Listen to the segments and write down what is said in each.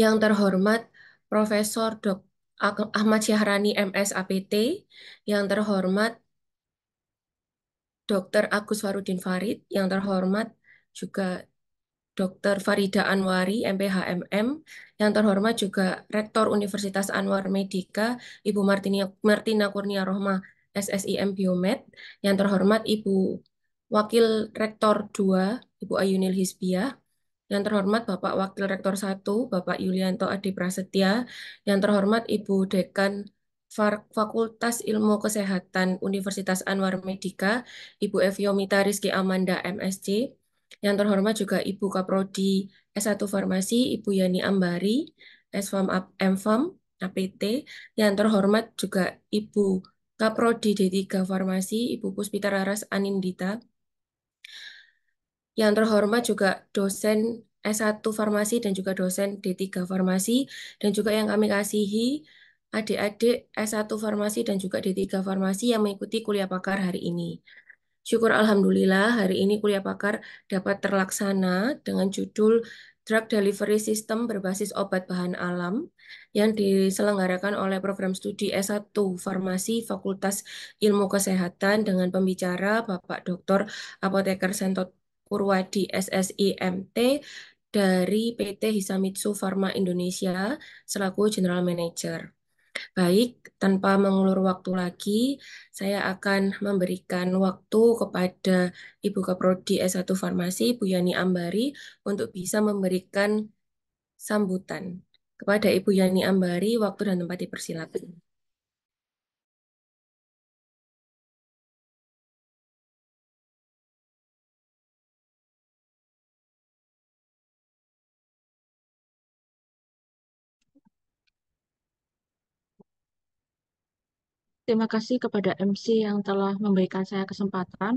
Yang terhormat Profesor Dok Ahmad Syahrani MS APT, yang terhormat Dr. Agus Farudin Farid, yang terhormat juga Dr. Farida Anwari, MPHMM, yang terhormat juga Rektor Universitas Anwar Medika, Ibu Martina, Martina Kurnia Rohma, SSIM Biomed, yang terhormat Ibu Wakil Rektor 2, Ibu Ayunil Hisbiah, yang terhormat Bapak Wakil Rektor 1, Bapak Yulianto Adi Prasetya. Yang terhormat Ibu Dekan Fakultas Ilmu Kesehatan Universitas Anwar Medika, Ibu Eviomita Rizki Amanda MSC. Yang terhormat juga Ibu Kaprodi S1 Farmasi, Ibu Yani Ambari, SFAM MFAM, APT. Yang terhormat juga Ibu Kaprodi D3 Farmasi, Ibu Puspita Raras Anindita. Yang terhormat juga dosen S1 Farmasi dan juga dosen D3 Farmasi dan juga yang kami kasihi adik-adik S1 Farmasi dan juga D3 Farmasi yang mengikuti kuliah pakar hari ini. Syukur Alhamdulillah hari ini kuliah pakar dapat terlaksana dengan judul Drug Delivery System berbasis obat bahan alam yang diselenggarakan oleh program studi S1 Farmasi Fakultas Ilmu Kesehatan dengan pembicara Bapak Dr. Apoteker Sentot Purwadi SSIMT dari PT Hisamitsu Pharma Indonesia selaku General Manager. Baik, tanpa mengulur waktu lagi, saya akan memberikan waktu kepada Ibu Kaprodi S1 Farmasi, Bu Yani Ambari, untuk bisa memberikan sambutan. Kepada Ibu Yani Ambari, waktu dan tempat dipersilakan. Terima kasih kepada MC yang telah memberikan saya kesempatan.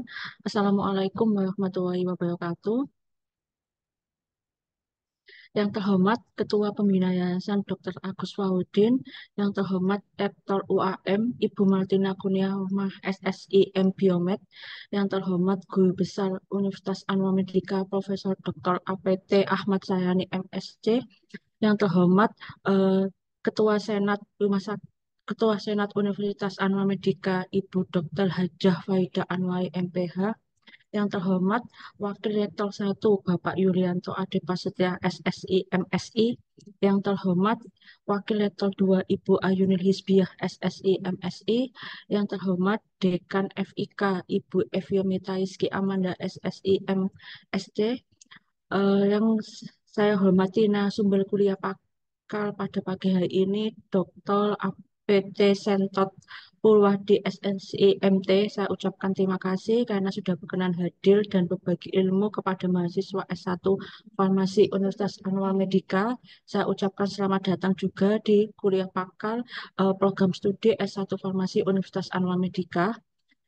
Assalamualaikum warahmatullahi wabarakatuh. Yang terhormat Ketua Pembina Yayasan Dr. Agus Wahudin, yang terhormat Rektor UAM Ibu Martina Kurniawah SSI M Biomed, yang terhormat Guru Besar Universitas Anwar Medika Profesor Dr. APT Ahmad Sayani MSC, yang terhormat uh, Ketua Senat Rumah Sakit Ketua Senat Universitas Anwar Medika Ibu Dr. Hajah Faida Anwar MPH, yang terhormat Wakil Rektor 1 Bapak Yulianto Ade SSI MSI, yang terhormat Wakil Rektor 2 Ibu Ayunil Hisbiah SSI MSI, yang terhormat Dekan FIK Ibu Eviomita Rizki Amanda SSI MSD, uh, eh, yang saya hormati Nah sumber kuliah pakal pada pagi hari ini Dr. PT Sentot Purwadi SNCI MT, saya ucapkan terima kasih karena sudah berkenan hadir dan berbagi ilmu kepada mahasiswa S1 Farmasi Universitas Anwar Medika. Saya ucapkan selamat datang juga di kuliah Pakal eh, program studi S1 Farmasi Universitas Anwar Medika.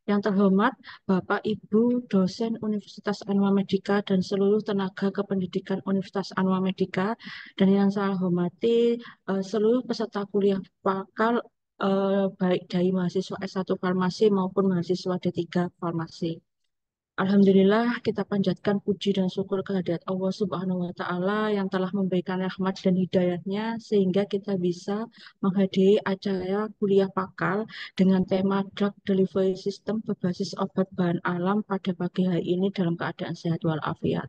Yang terhormat Bapak Ibu dosen Universitas Anwa Medika dan seluruh tenaga kependidikan Universitas Anwa Medika dan yang saya hormati eh, seluruh peserta kuliah bakal eh, baik dari mahasiswa S1 Farmasi maupun mahasiswa D3 Farmasi. Alhamdulillah kita panjatkan puji dan syukur kehadirat Allah Subhanahu wa taala yang telah memberikan rahmat dan hidayahnya sehingga kita bisa menghadiri acara kuliah pakal dengan tema drug delivery system berbasis obat bahan alam pada pagi hari ini dalam keadaan sehat walafiat.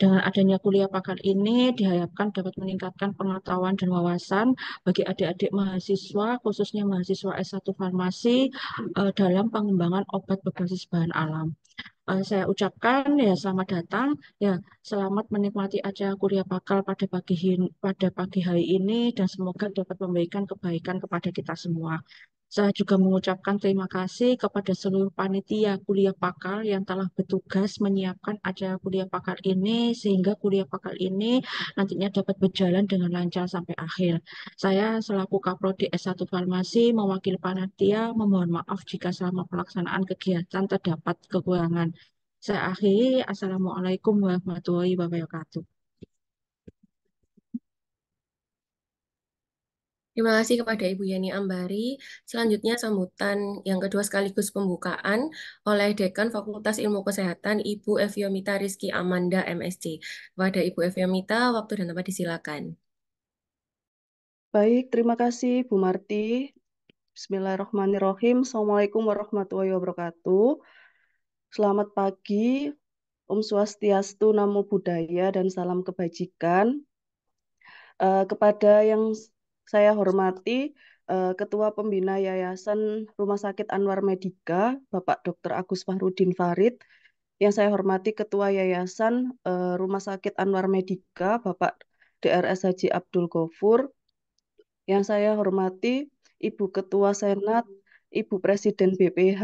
Dengan adanya kuliah pakar ini diharapkan dapat meningkatkan pengetahuan dan wawasan bagi adik-adik mahasiswa, khususnya mahasiswa S1 Farmasi, eh, dalam pengembangan obat berbasis bahan alam uh, saya ucapkan ya selamat datang ya selamat menikmati acara kuliah bakal pada pagi pada pagi hari ini dan semoga dapat memberikan kebaikan kepada kita semua. Saya juga mengucapkan terima kasih kepada seluruh panitia kuliah pakar yang telah bertugas menyiapkan acara kuliah pakar ini sehingga kuliah pakar ini nantinya dapat berjalan dengan lancar sampai akhir. Saya selaku Kaprodi S1 Farmasi mewakili panitia memohon maaf jika selama pelaksanaan kegiatan terdapat kekurangan. Saya akhiri. Assalamualaikum warahmatullahi wabarakatuh. Terima kasih kepada Ibu Yani Ambari. Selanjutnya sambutan yang kedua sekaligus pembukaan oleh Dekan Fakultas Ilmu Kesehatan Ibu Eviomita Rizki Amanda MSC. Kepada Ibu Eviomita, waktu dan tempat disilakan. Baik, terima kasih Bu Marti. Bismillahirrahmanirrahim. Assalamualaikum warahmatullahi wabarakatuh. Selamat pagi, Om Swastiastu, Namo Buddhaya, dan salam kebajikan. Uh, kepada yang saya hormati uh, Ketua Pembina Yayasan Rumah Sakit Anwar Medika, Bapak Dr. Agus Fahrudin Farid, yang saya hormati Ketua Yayasan uh, Rumah Sakit Anwar Medika, Bapak DRS Haji Abdul Ghafur, yang saya hormati Ibu Ketua Senat, Ibu Presiden BPH,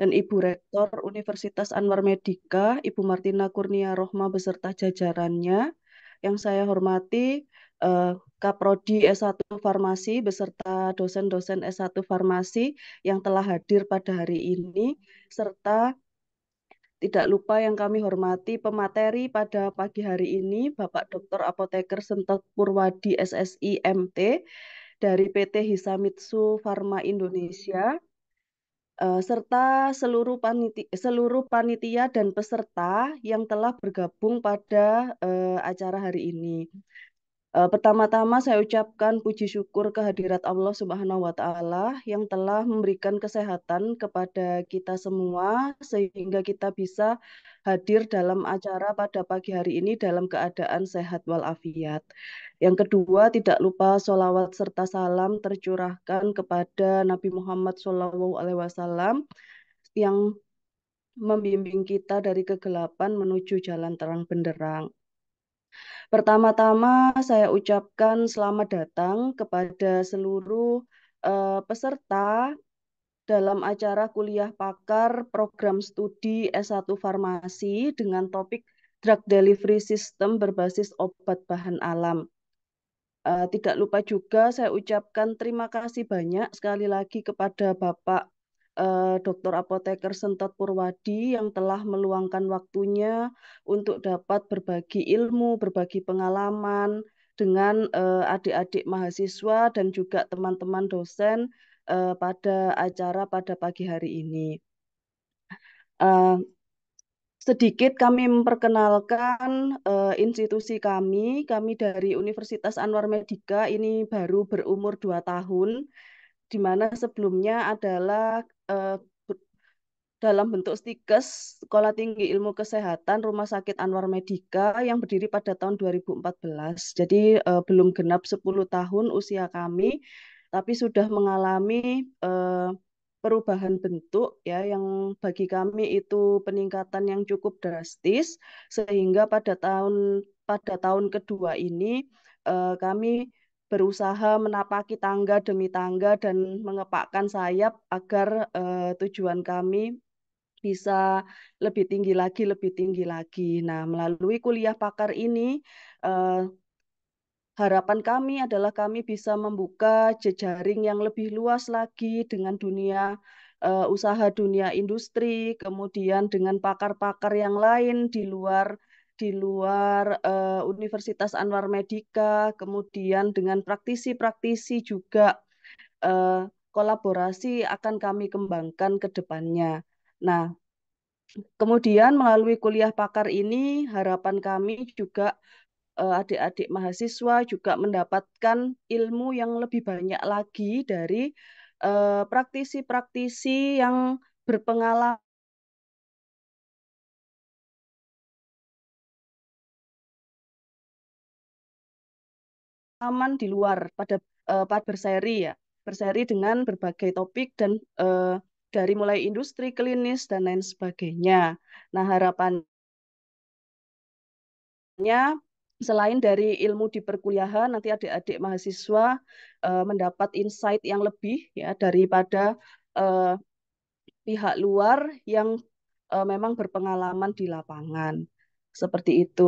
dan Ibu Rektor Universitas Anwar Medika, Ibu Martina Kurnia Rohma beserta jajarannya, yang saya hormati uh, Kaprodi S1 Farmasi beserta dosen-dosen S1 Farmasi yang telah hadir pada hari ini serta tidak lupa yang kami hormati pemateri pada pagi hari ini Bapak Dr. Apoteker Sentot Purwadi SSI MT dari PT Hisamitsu Pharma Indonesia e, serta seluruh panitia, seluruh panitia dan peserta yang telah bergabung pada uh, acara hari ini. Eh, pertama-tama saya ucapkan puji syukur kehadirat Allah Subhanahu wa taala yang telah memberikan kesehatan kepada kita semua sehingga kita bisa hadir dalam acara pada pagi hari ini dalam keadaan sehat walafiat. Yang kedua, tidak lupa sholawat serta salam tercurahkan kepada Nabi Muhammad SAW yang membimbing kita dari kegelapan menuju jalan terang benderang. Pertama-tama saya ucapkan selamat datang kepada seluruh uh, peserta dalam acara kuliah pakar program studi S1 Farmasi dengan topik Drug Delivery System berbasis obat bahan alam. Uh, tidak lupa juga saya ucapkan terima kasih banyak sekali lagi kepada Bapak Eh, Dr. Apoteker Sentot Purwadi yang telah meluangkan waktunya untuk dapat berbagi ilmu, berbagi pengalaman dengan eh, adik-adik mahasiswa dan juga teman-teman dosen eh, pada acara pada pagi hari ini. sedikit kami memperkenalkan institusi kami. Kami dari Universitas Anwar Medika ini baru berumur dua tahun, di mana sebelumnya adalah Eh, dalam bentuk stikes Sekolah Tinggi Ilmu Kesehatan Rumah Sakit Anwar Medika yang berdiri pada tahun 2014. Jadi uh, belum genap 10 tahun usia kami, tapi sudah mengalami uh, perubahan bentuk ya yang bagi kami itu peningkatan yang cukup drastis sehingga pada tahun pada tahun kedua ini uh, kami berusaha menapaki tangga demi tangga dan mengepakkan sayap agar uh, tujuan kami bisa lebih tinggi lagi, lebih tinggi lagi. Nah, melalui kuliah pakar ini, uh, harapan kami adalah kami bisa membuka jejaring yang lebih luas lagi dengan dunia uh, usaha dunia industri, kemudian dengan pakar-pakar yang lain di luar di luar uh, Universitas Anwar Medika, kemudian dengan praktisi-praktisi juga uh, kolaborasi akan kami kembangkan ke depannya. Nah, kemudian melalui kuliah pakar ini harapan kami juga eh, adik-adik mahasiswa juga mendapatkan ilmu yang lebih banyak lagi dari praktisi -praktisi yang berpengalaman rekaman di luar pada uh, pada berseri ya berseri dengan berbagai topik dan uh, dari mulai industri klinis dan lain sebagainya. Nah harapannya selain dari ilmu di perkuliahan nanti adik-adik mahasiswa uh, mendapat insight yang lebih ya daripada uh, pihak luar yang uh, memang berpengalaman di lapangan seperti itu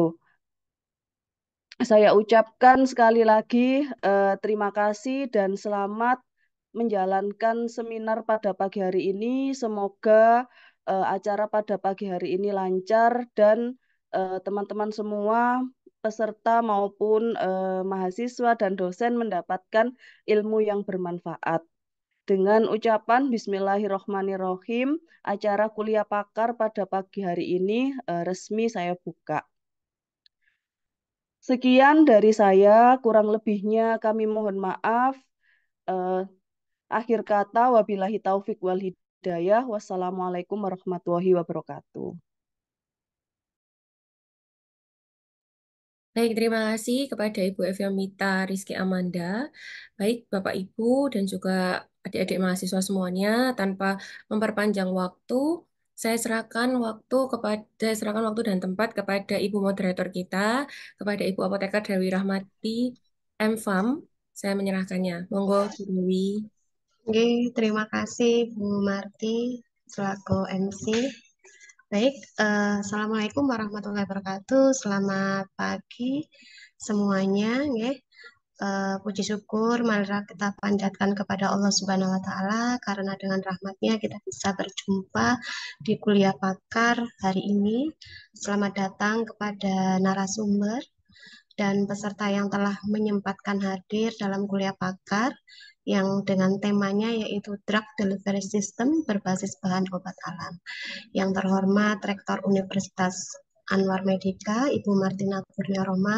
saya ucapkan sekali lagi eh, terima kasih dan selamat menjalankan seminar pada pagi hari ini. Semoga eh, acara pada pagi hari ini lancar dan eh, teman-teman eh, semua peserta maupun eh, mahasiswa dan dosen mendapatkan ilmu yang bermanfaat. Dengan ucapan Bismillahirrohmanirrohim, acara kuliah pakar pada pagi hari ini eh, resmi saya buka. Sekian dari saya, kurang lebihnya kami mohon maaf. Uh, akhir kata, wabillahi taufik wal hidayah. Wassalamualaikum warahmatullahi wabarakatuh. Baik, terima kasih kepada Ibu Eviamita Rizky Amanda. Baik, Bapak Ibu dan juga adik-adik mahasiswa semuanya, tanpa memperpanjang waktu, saya serahkan waktu kepada saya serahkan waktu dan tempat kepada Ibu moderator kita, kepada Ibu apoteker Dewi Rahmati MFAM. Saya menyerahkannya. Monggo Dewi. Oke, terima kasih Bu Marti selaku MC. Baik, uh, Assalamualaikum warahmatullahi wabarakatuh. Selamat pagi semuanya. Nggih. Ya. Uh, puji syukur marilah kita panjatkan kepada Allah Subhanahu wa taala karena dengan rahmatnya kita bisa berjumpa di kuliah pakar hari ini. Selamat datang kepada narasumber dan peserta yang telah menyempatkan hadir dalam kuliah pakar yang dengan temanya yaitu Drug Delivery System berbasis bahan obat alam. Yang terhormat Rektor Universitas Anwar Medika, Ibu Martina Kurnia Roma,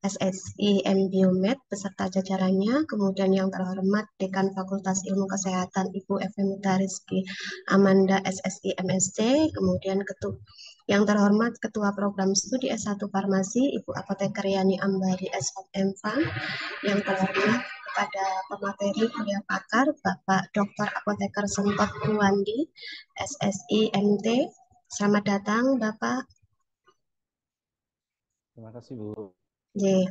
SSI Biomed beserta jajarannya, kemudian yang terhormat Dekan Fakultas Ilmu Kesehatan Ibu FM Tariski Amanda SSI MSC, kemudian Ketua yang terhormat Ketua Program Studi S1 Farmasi Ibu Apoteker Yani Ambari s Fang, yang terhormat kepada pemateri kuliah pakar Bapak Dr. Apoteker Sentot Kuwandi SSI MT. Selamat datang Bapak. Terima kasih Bu. Yeah.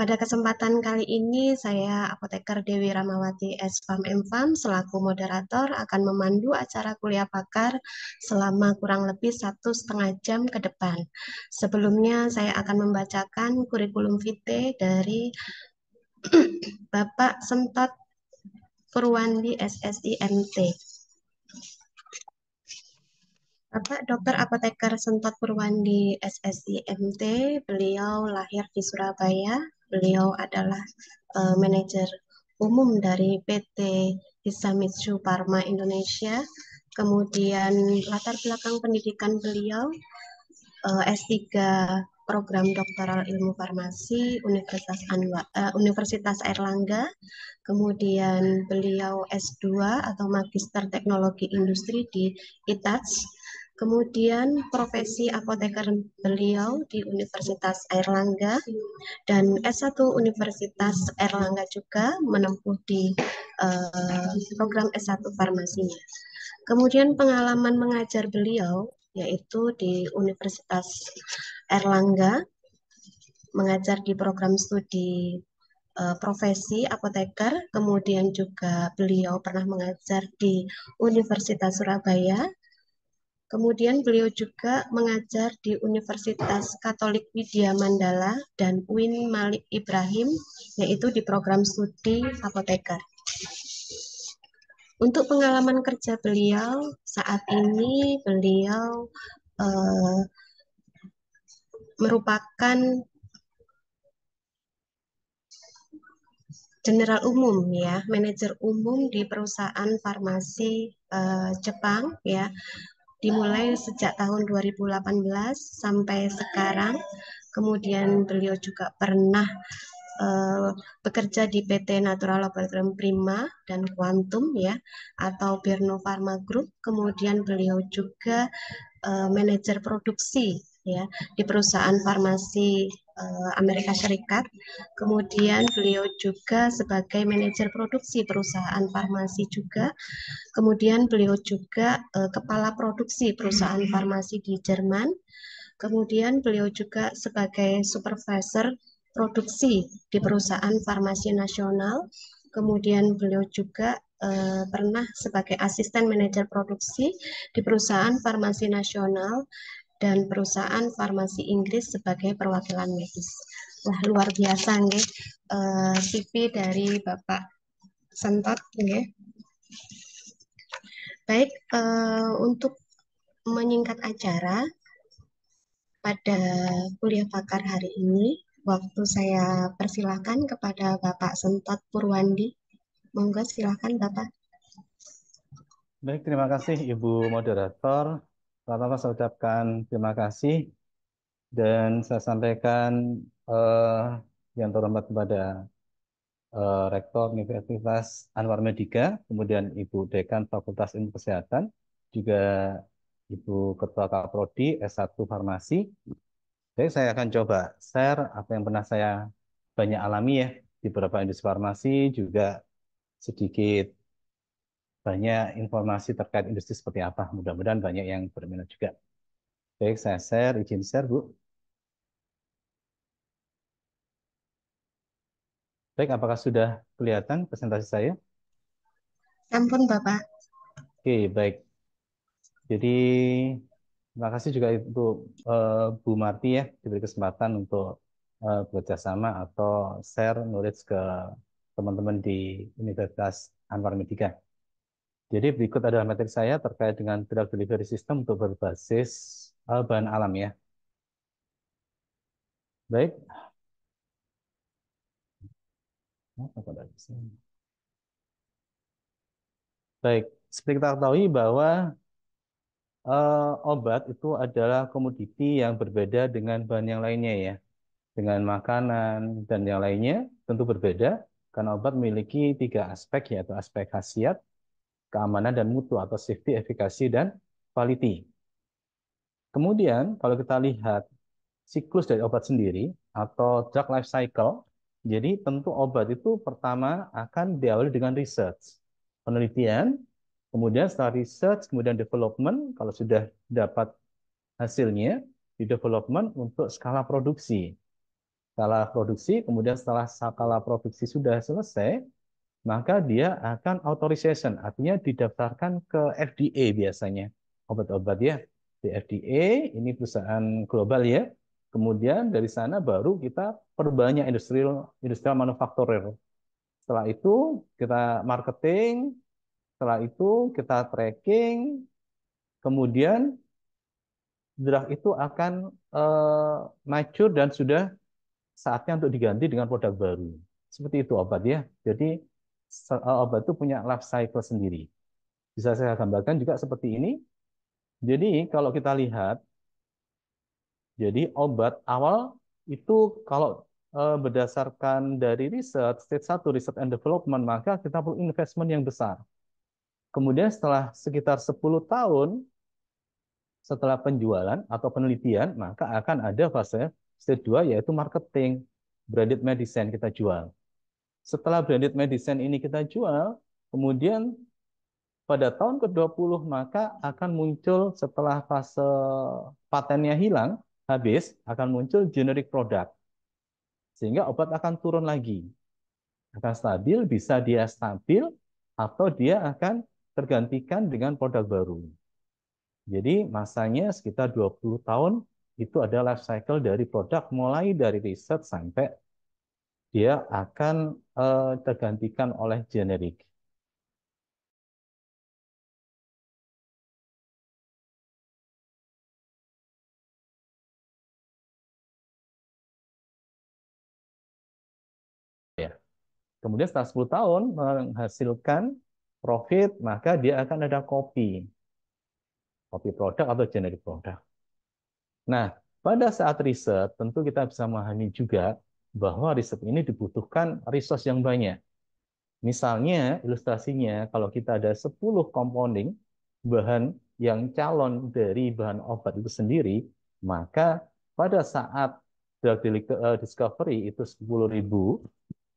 Pada kesempatan kali ini, saya apoteker Dewi Ramawati S. Pam Pam selaku moderator akan memandu acara kuliah pakar selama kurang lebih satu setengah jam ke depan. Sebelumnya, saya akan membacakan kurikulum vitae dari Bapak Sentot Purwandi SSIMT. Bapak Dokter Apoteker Sentot Purwandi SSI MT, beliau lahir di Surabaya. Beliau adalah uh, manajer umum dari PT Hisamitsu Parma Indonesia. Kemudian latar belakang pendidikan beliau uh, eh, S3 program doktoral ilmu farmasi Universitas Anwa, uh, eh, Universitas Airlangga. Kemudian beliau S2 atau Magister Teknologi Industri di Itas. Kemudian profesi apoteker beliau di Universitas Airlangga dan S1 Universitas Airlangga juga menempuh di uh, program S1 farmasinya. Kemudian pengalaman mengajar beliau yaitu di Universitas Erlangga mengajar di program studi uh, profesi apoteker, kemudian juga beliau pernah mengajar di Universitas Surabaya Kemudian beliau juga mengajar di Universitas Katolik Widya Mandala dan Win Malik Ibrahim, yaitu di program studi apoteker. Untuk pengalaman kerja beliau, saat ini beliau eh, merupakan general umum ya, manajer umum di perusahaan farmasi eh, Jepang ya dimulai sejak tahun 2018 sampai sekarang. Kemudian beliau juga pernah uh, bekerja di PT Natural Laboratorium Prima dan Quantum ya atau Birno Pharma Group. Kemudian beliau juga uh, manajer produksi ya di perusahaan farmasi Eh, Amerika Serikat. Kemudian beliau juga sebagai manajer produksi perusahaan farmasi juga. Kemudian beliau juga uh, kepala produksi perusahaan farmasi di Jerman. Kemudian beliau juga sebagai supervisor produksi di perusahaan farmasi nasional. Kemudian beliau juga eh, pernah sebagai asisten manajer produksi di perusahaan farmasi nasional dan perusahaan farmasi Inggris sebagai perwakilan medis. Wah, luar biasa nih uh, eh, CV dari Bapak Sentot nggih. Baik, eh, untuk menyingkat acara pada kuliah pakar hari ini, waktu saya persilahkan kepada Bapak Sentot Purwandi. Monggo silahkan Bapak. Baik, terima kasih Ibu Moderator. Bapak-bapak saya ucapkan terima kasih dan saya sampaikan uh, yang terhormat kepada uh, Rektor Universitas Anwar Medika, kemudian Ibu Dekan Fakultas Ilmu Kesehatan, juga Ibu Ketua Kaprodi S1 Farmasi. Baik, saya akan coba share apa yang pernah saya banyak alami ya di beberapa industri farmasi juga sedikit banyak informasi terkait industri seperti apa. Mudah-mudahan banyak yang berminat juga. Baik, saya share, izin share, Bu. Baik, apakah sudah kelihatan presentasi saya? Ampun, Bapak. Oke, baik. Jadi, terima kasih juga Ibu, eh, Bu Marti ya, diberi kesempatan untuk uh, bekerjasama atau share knowledge ke teman-teman di Universitas Anwar medika jadi berikut adalah materi saya terkait dengan drug delivery system untuk berbasis eh, bahan alam ya. Baik. Oh, Baik, seperti kita ketahui bahwa eh, obat itu adalah komoditi yang berbeda dengan bahan yang lainnya ya. Dengan makanan dan yang lainnya tentu berbeda karena obat memiliki tiga aspek yaitu aspek khasiat, keamanan dan mutu atau safety, efficacy dan quality. Kemudian kalau kita lihat siklus dari obat sendiri atau drug life cycle, jadi tentu obat itu pertama akan diawali dengan research, penelitian, kemudian setelah research, kemudian development, kalau sudah dapat hasilnya, di development untuk skala produksi. Skala produksi, kemudian setelah skala produksi sudah selesai, maka dia akan authorization, artinya didaftarkan ke FDA biasanya obat-obat ya di FDA, ini perusahaan global ya. Kemudian dari sana baru kita perbanyak industrial industrial manufacturer. Setelah itu kita marketing, setelah itu kita tracking, kemudian draft itu akan uh, mature dan sudah saatnya untuk diganti dengan produk baru. Seperti itu obat ya. Jadi Eh, obat itu punya life cycle sendiri. Bisa saya gambarkan juga seperti ini. Jadi kalau kita lihat, jadi obat awal itu kalau eh, berdasarkan dari riset, stage 1 riset and development, maka kita perlu investment yang besar. Kemudian setelah sekitar 10 tahun, setelah penjualan atau penelitian, maka akan ada fase stage 2 yaitu marketing, branded medicine kita jual. Setelah branded medicine ini kita jual, kemudian pada tahun ke-20 maka akan muncul setelah fase patennya hilang, habis, akan muncul generic product. Sehingga obat akan turun lagi. Akan stabil, bisa dia stabil, atau dia akan tergantikan dengan produk baru. Jadi masanya sekitar 20 tahun itu ada life cycle dari produk mulai dari riset sampai dia akan eh, tergantikan oleh generik. Ya. Kemudian setelah 10 tahun menghasilkan profit, maka dia akan ada kopi. Kopi produk atau generik produk. Nah, pada saat riset, tentu kita bisa memahami juga bahwa riset ini dibutuhkan resource yang banyak. Misalnya, ilustrasinya, kalau kita ada 10 compounding bahan yang calon dari bahan obat itu sendiri, maka pada saat drug eh, discovery itu 10.000,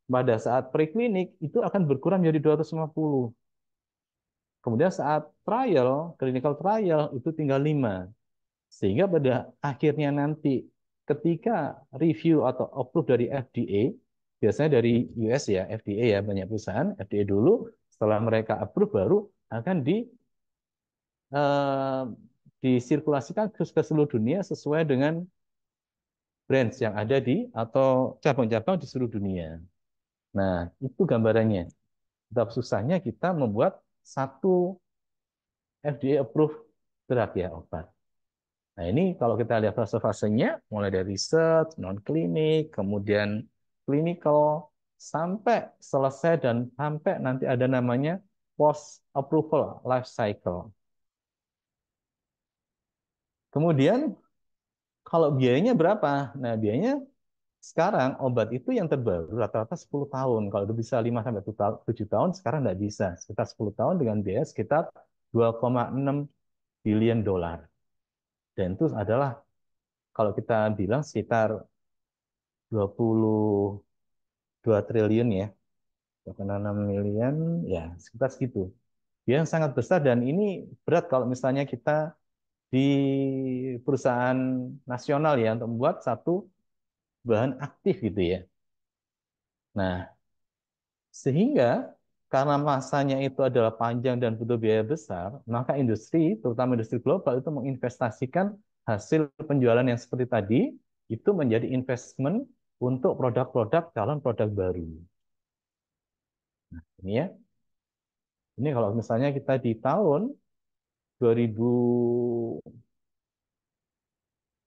pada saat preklinik itu akan berkurang menjadi 250. Kemudian saat trial, clinical trial itu tinggal 5. Sehingga pada akhirnya nanti ketika review atau approve dari FDA, biasanya dari US ya, FDA ya, banyak perusahaan, FDA dulu, setelah mereka approve baru akan di uh, disirkulasikan ke, seluruh dunia sesuai dengan brands yang ada di atau cabang-cabang di seluruh dunia. Nah, itu gambarannya. Tetap susahnya kita membuat satu FDA approved drug ya obat. Nah ini kalau kita lihat fase-fasenya, mulai dari research, non-klinik, kemudian clinical, sampai selesai dan sampai nanti ada namanya post-approval life cycle. Kemudian kalau biayanya berapa? Nah biayanya sekarang obat itu yang terbaru rata-rata 10 tahun. Kalau itu bisa 5 sampai 7 tahun, sekarang nggak bisa. Sekitar 10 tahun dengan biaya sekitar 2,6 billion dolar dan itu adalah kalau kita bilang sekitar 22 triliun ya 2,6 miliar ya sekitar segitu yang sangat besar dan ini berat kalau misalnya kita di perusahaan nasional ya untuk membuat satu bahan aktif gitu ya. Nah, sehingga karena masanya itu adalah panjang dan butuh biaya besar, maka industri, terutama industri global, itu menginvestasikan hasil penjualan yang seperti tadi, itu menjadi investment untuk produk-produk calon produk baru. Nah, ini ya. Ini kalau misalnya kita di tahun 2000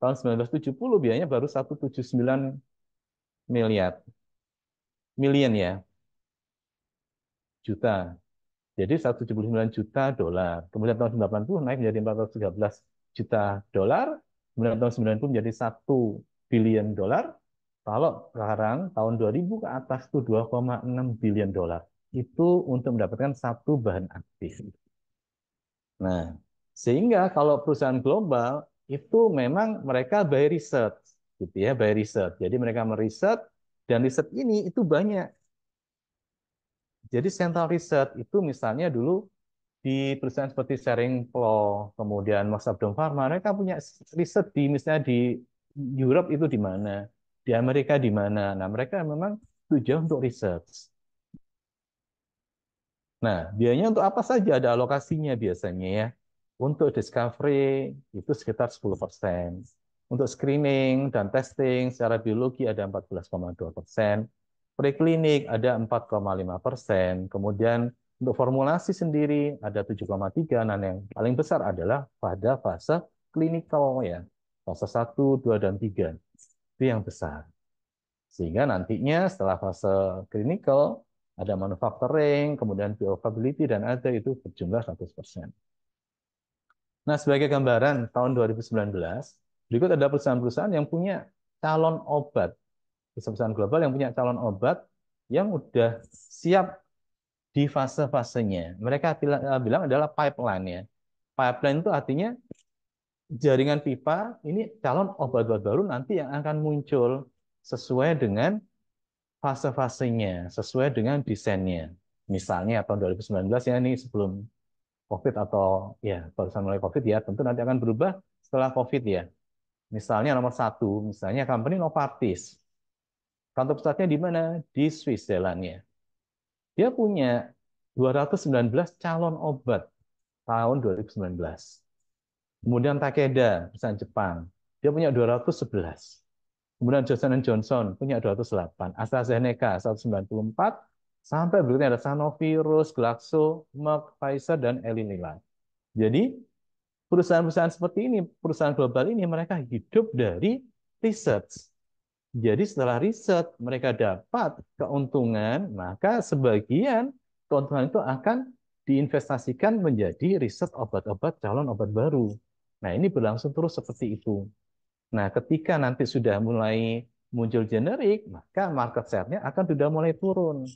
tahun 1970 biayanya baru 179 miliar. Million ya, juta. Jadi 179 juta dolar. Kemudian tahun 90 naik menjadi 413 juta dolar. Kemudian tahun 90 menjadi 1 billion dolar. Kalau sekarang tahun 2000 ke atas itu 2,6 billion dolar. Itu untuk mendapatkan satu bahan aktif. Nah, sehingga kalau perusahaan global itu memang mereka by research gitu ya, by research. Jadi mereka meriset dan riset ini itu banyak jadi central research itu misalnya dulu di perusahaan seperti Sharing Flow, kemudian Abdom Pharma, mereka punya riset di misalnya di Europe itu di mana, di Amerika di mana. Nah, mereka memang tujuan untuk research. Nah, biayanya untuk apa saja ada alokasinya biasanya ya. Untuk discovery itu sekitar 10%. Untuk screening dan testing secara biologi ada 14,2 persen Preklinik ada 4,5 persen, kemudian untuk formulasi sendiri ada 7,3 dan yang paling besar adalah pada fase klinikal ya. Fase 1, 2 dan 3. Itu yang besar. Sehingga nantinya setelah fase klinikal ada manufacturing, kemudian bioavailability dan ada itu berjumlah 100%. Nah, sebagai gambaran tahun 2019, berikut ada perusahaan-perusahaan yang punya calon obat besar-besaran global yang punya calon obat yang udah siap di fase-fasenya. Mereka eh, bilang, adalah pipeline ya. Pipeline itu artinya jaringan pipa ini calon obat-obat baru nanti yang akan muncul sesuai dengan fase-fasenya, sesuai dengan desainnya. Misalnya tahun 2019 ya ini sebelum COVID atau ya barusan mulai COVID ya tentu nanti akan berubah setelah COVID ya. Misalnya nomor satu, misalnya company Novartis kantor pusatnya di mana? Di Swiss jalannya. Dia punya 219 calon obat tahun 2019. Kemudian Takeda, perusahaan Jepang, dia punya 211. Kemudian Johnson Johnson punya 208, AstraZeneca 194, sampai berikutnya ada Sanofi, Roche, Glaxo, Merck, Pfizer, dan Eli Lilly. Jadi perusahaan-perusahaan seperti ini, perusahaan global ini, mereka hidup dari research jadi setelah riset mereka dapat keuntungan, maka sebagian keuntungan itu akan diinvestasikan menjadi riset obat-obat calon obat baru. Nah ini berlangsung terus seperti itu. Nah ketika nanti sudah mulai muncul generik, maka market share-nya akan sudah mulai turun.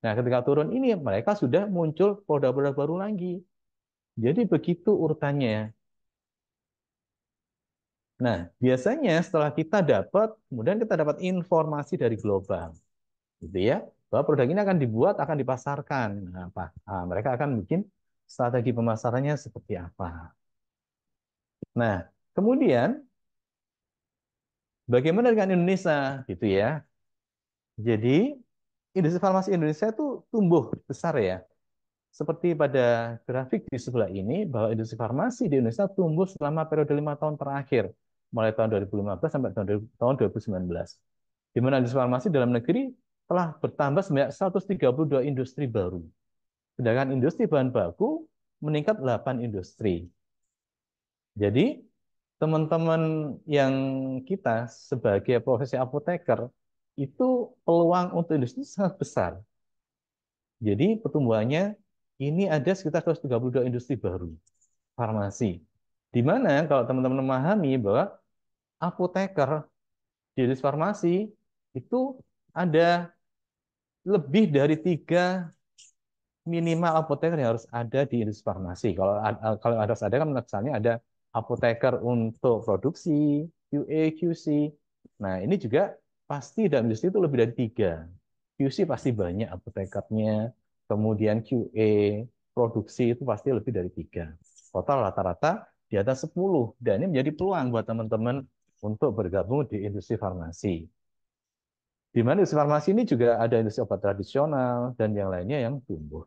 Nah ketika turun ini mereka sudah muncul produk-produk baru lagi. Jadi begitu urutannya. Nah, biasanya setelah kita dapat, kemudian kita dapat informasi dari global. Gitu ya. Bahwa produk ini akan dibuat, akan dipasarkan. Nah, apa? Nah, mereka akan bikin strategi pemasarannya seperti apa. Nah, kemudian bagaimana dengan Indonesia gitu ya. Jadi industri farmasi Indonesia itu tumbuh besar ya. Seperti pada grafik di sebelah ini bahwa industri farmasi di Indonesia tumbuh selama periode lima tahun terakhir mulai tahun 2015 sampai tahun 2019. Di mana industri farmasi dalam negeri telah bertambah sebanyak 132 industri baru. Sedangkan industri bahan baku meningkat 8 industri. Jadi teman-teman yang kita sebagai profesi apoteker itu peluang untuk industri sangat besar. Jadi pertumbuhannya ini ada sekitar 132 industri baru farmasi di mana kalau teman-teman memahami bahwa apoteker di industri farmasi itu ada lebih dari tiga minimal apoteker yang harus ada di industri farmasi. Kalau kalau harus ada kan misalnya ada apoteker untuk produksi, QA, QC. Nah ini juga pasti dalam industri itu lebih dari tiga. QC pasti banyak apotekernya, kemudian QA, produksi itu pasti lebih dari tiga. Total rata-rata di atas 10. Dan ini menjadi peluang buat teman-teman untuk bergabung di industri farmasi. Di mana industri farmasi ini juga ada industri obat tradisional dan yang lainnya yang tumbuh.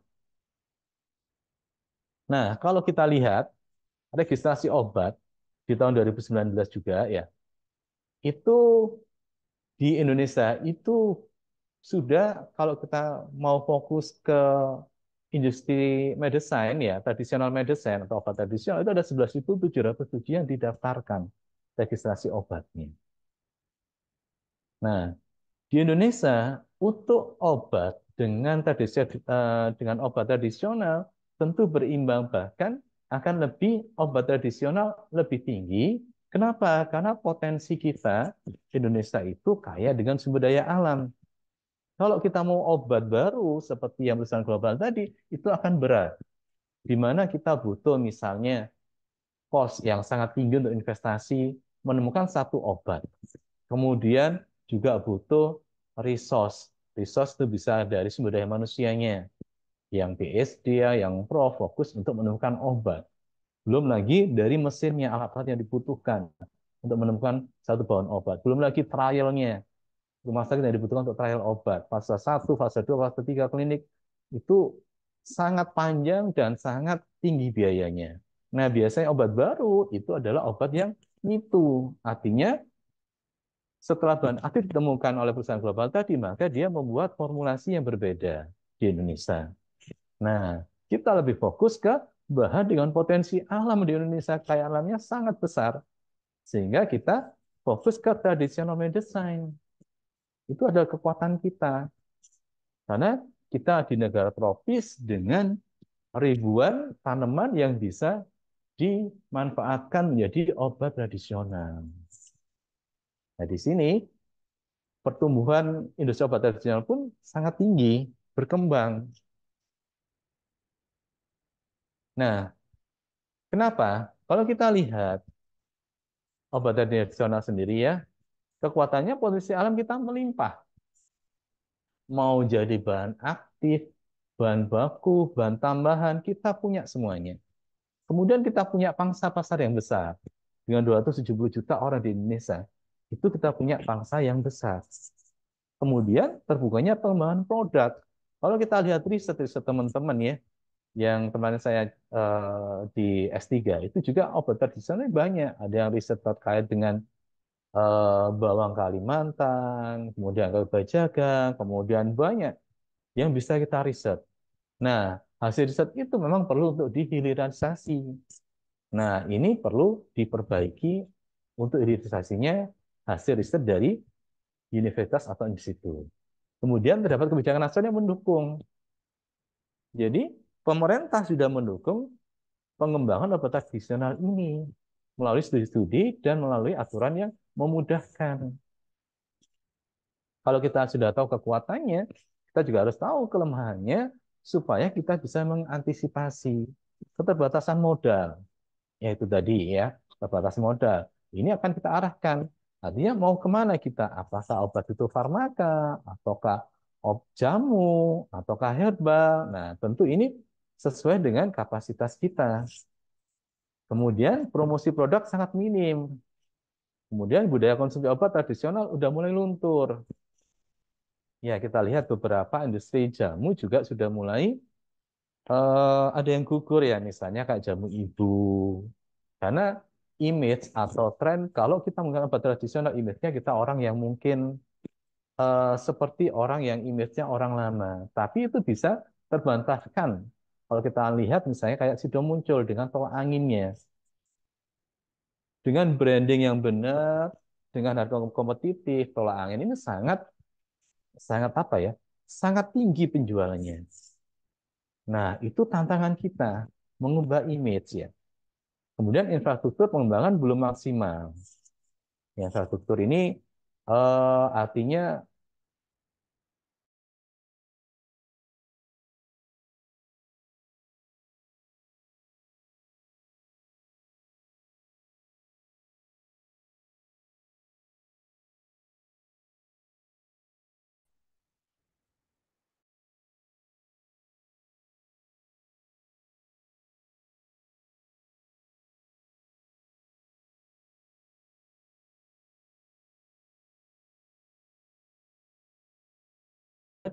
Nah, kalau kita lihat registrasi obat di tahun 2019 juga ya, itu di Indonesia itu sudah kalau kita mau fokus ke industri medicine ya, tradisional medicine atau obat tradisional itu ada 11.707 yang didaftarkan registrasi obatnya. Nah, di Indonesia untuk obat dengan eh, dengan obat tradisional tentu berimbang bahkan akan lebih obat tradisional lebih tinggi. Kenapa? Karena potensi kita Indonesia itu kaya dengan sumber daya alam kalau kita mau obat baru seperti yang perusahaan global tadi, itu akan berat. Di mana kita butuh misalnya cost yang sangat tinggi untuk investasi menemukan satu obat. Kemudian juga butuh resource. Resource itu bisa dari sumber daya manusianya. Yang PSD, ya, yang pro, fokus untuk menemukan obat. Belum lagi dari mesinnya, alat-alat yang dibutuhkan untuk menemukan satu bahan obat. Belum lagi trialnya, rumah sakit yang dibutuhkan untuk trial obat. Fase 1, fase 2, fase 3 klinik itu sangat panjang dan sangat tinggi biayanya. Nah, biasanya obat baru itu adalah obat yang itu. Artinya, setelah bahan aktif ditemukan oleh perusahaan global tadi, maka dia membuat formulasi yang berbeda di Indonesia. Nah, kita lebih fokus ke bahan dengan potensi alam di Indonesia. Kaya alamnya sangat besar. Sehingga kita fokus ke traditional medicine. Itu adalah kekuatan kita. Karena kita di negara tropis dengan ribuan tanaman yang bisa dimanfaatkan menjadi obat tradisional. Nah, di sini pertumbuhan industri obat tradisional pun sangat tinggi, berkembang. Nah, kenapa? Kalau kita lihat obat tradisional sendiri ya, kekuatannya potensi alam kita melimpah. Mau jadi bahan aktif, bahan baku, bahan tambahan, kita punya semuanya. Kemudian kita punya pangsa pasar yang besar. Dengan 270 juta orang di Indonesia, itu kita punya pangsa yang besar. Kemudian terbukanya pengembangan produk. Kalau kita lihat riset-riset teman-teman ya, yang kemarin saya uh, di S3 itu juga obat tradisional banyak. Ada yang riset terkait dengan Eh, bawang Kalimantan, kemudian ke Bajagang, kemudian banyak yang bisa kita riset. Nah, hasil riset itu memang perlu untuk dihilirisasi. Nah, ini perlu diperbaiki untuk hilirisasinya hasil riset dari universitas atau institut. Kemudian terdapat kebijakan nasional yang mendukung. Jadi, pemerintah sudah mendukung pengembangan obat tradisional ini melalui studi-studi dan melalui aturan yang memudahkan. Kalau kita sudah tahu kekuatannya, kita juga harus tahu kelemahannya supaya kita bisa mengantisipasi keterbatasan modal. Yaitu tadi ya, keterbatasan modal. Ini akan kita arahkan. Artinya mau kemana kita? Apakah obat itu farmaka? Ataukah ob jamu? Ataukah herbal? Nah, tentu ini sesuai dengan kapasitas kita. Kemudian promosi produk sangat minim. Kemudian budaya konsumsi obat tradisional udah mulai luntur. Ya, kita lihat beberapa industri jamu juga sudah mulai uh, ada yang gugur ya, misalnya kayak jamu ibu. Karena image atau tren kalau kita menggunakan obat tradisional image-nya kita orang yang mungkin uh, seperti orang yang image-nya orang lama. Tapi itu bisa terbantahkan kalau kita lihat misalnya kayak sido muncul dengan toa anginnya dengan branding yang benar, dengan harga kompetitif, tolak angin ini sangat sangat apa ya? Sangat tinggi penjualannya. Nah, itu tantangan kita mengubah image ya. Kemudian infrastruktur pengembangan belum maksimal. Infrastruktur ini eh, artinya